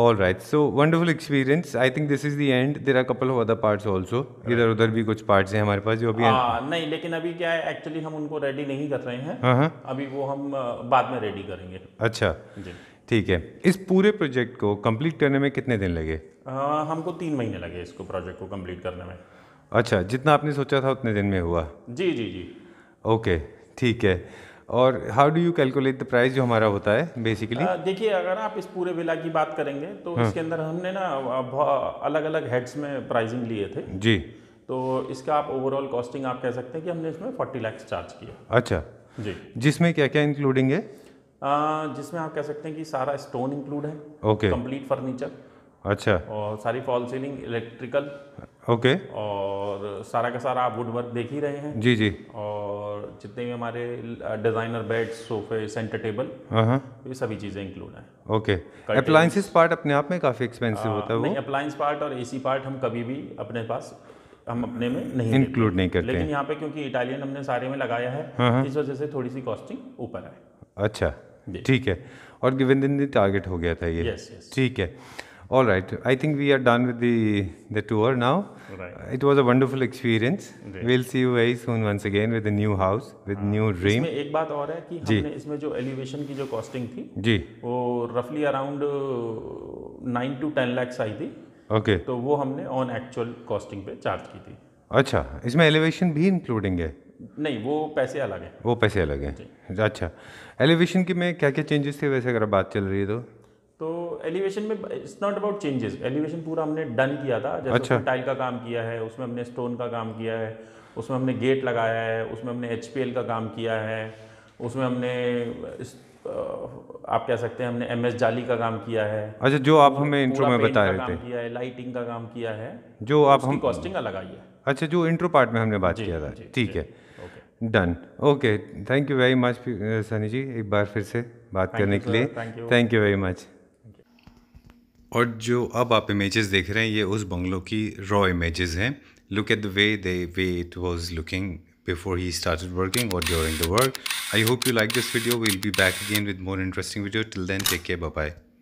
all right so wonderful experience I think this is the end there are couple of other parts also इधर उधर भी कुछ पार्ट्स हैं हमारे पास जो अभी आ, हाँ, नहीं लेकिन अभी क्या है एक्चुअली हम उनको रेडी नहीं कर रहे हैं हाँ, हाँ। अभी वो हम uh, बाद में रेडी करेंगे अच्छा जी ठीक है इस पूरे प्रोजेक्ट को कंप्लीट करने में कितने दिन लगे आ, हमको तीन महीने लगे इसको प्रोजेक्ट को कंप्लीट करने में अच्छा जितना आपने सोचा था उतने दिन में हुआ जी जी जी ओके ठीक है और how do you calculate the price जो हमारा होता है बेसिकली देखिए अगर आप इस पूरे विला की बात करेंगे तो हाँ। इसके अंदर हमने ना अलग अलग हेड्स में प्राइसिंग लिए थे जी तो इसका आप ओवरऑल कॉस्टिंग आप कह सकते हैं कि हमने इसमें फोर्टी लैक्स चार्ज किया अच्छा जी जिसमें क्या क्या इंक्लूडिंग है जिसमें आप कह सकते हैं कि सारा स्टोन इंक्लूड है ओके कंप्लीट फर्नीचर अच्छा और सारी फॉल सीलिंग इलेक्ट्रिकल ओके और सारा का सारा आप वुड वर्क देख ही रहे हैं जी जी और जितने भी हमारे डिजाइनर बेड सोफे सेंटर टेबल ये सभी चीजें इंक्लूड हैं ओके अप्लायंसेस पार्ट अपने आप में काफी एक्सपेंसिव होता है नहीं अप्लायंस पार्ट और एसी पार्ट हम कभी भी अपने पास हम अपने में नहीं इंक्लूड नहीं करते लेकिन यहाँ पे क्योंकि इटालियन हमने सारे में लगाया है हाँ, हाँ। इस वजह से थोड़ी सी कॉस्टिंग ऊपर है अच्छा ठीक है और गिवन इन द टारगेट हो गया था ये ठीक है All right I think we are done with the the tour now. Right. It was a wonderful experience. Right. We'll see you very with new again with a new हाँ। इसमें एक बात और है कि हमने इसमें जो एलिवेशन की जो कॉस्टिंग थी जी वो रफली around nine to ten lakhs आई थी ओके okay. तो वो हमने ऑन एक्चुअल कॉस्टिंग पे चार्ज की थी अच्छा इसमें एलिवेशन भी इंक्लूडिंग है नहीं वो पैसे अलग है वो पैसे अलग है अच्छा एलिवेशन की में क्या क्या चेंजेस थे वैसे अगर बात चल रही है तो तो एलिवेशन में it's not about changes elevation पूरा हमने डन किया था जैसे अच्छा। टाइल का काम किया है उसमें हमने स्टोन का काम किया है उसमें हमने गेट लगाया है उसमें हमने एच का काम किया है उसमें हमने आप कह सकते हैं हमने एम एस जाली का काम किया है अच्छा जो आप हमें इंट्रो में बता रहे थे किया है लाइटिंग का काम किया है जो आप हम कॉस्टिंग अलग आई है अच्छा जो इंट्रो पार्ट में हमने बात किया था ठीक है done okay thank you very much Sunny जी एक बार फिर से बात thank करने you, के लिए थैंक यू वेरी मच और जो अब आप इमेजेस देख रहे हैं ये उस बंगलों की रॉ इमेजेस हैं look at the way the way it was looking before he started working और during the work I hope you like this video will be back again with more interesting video till then take care bye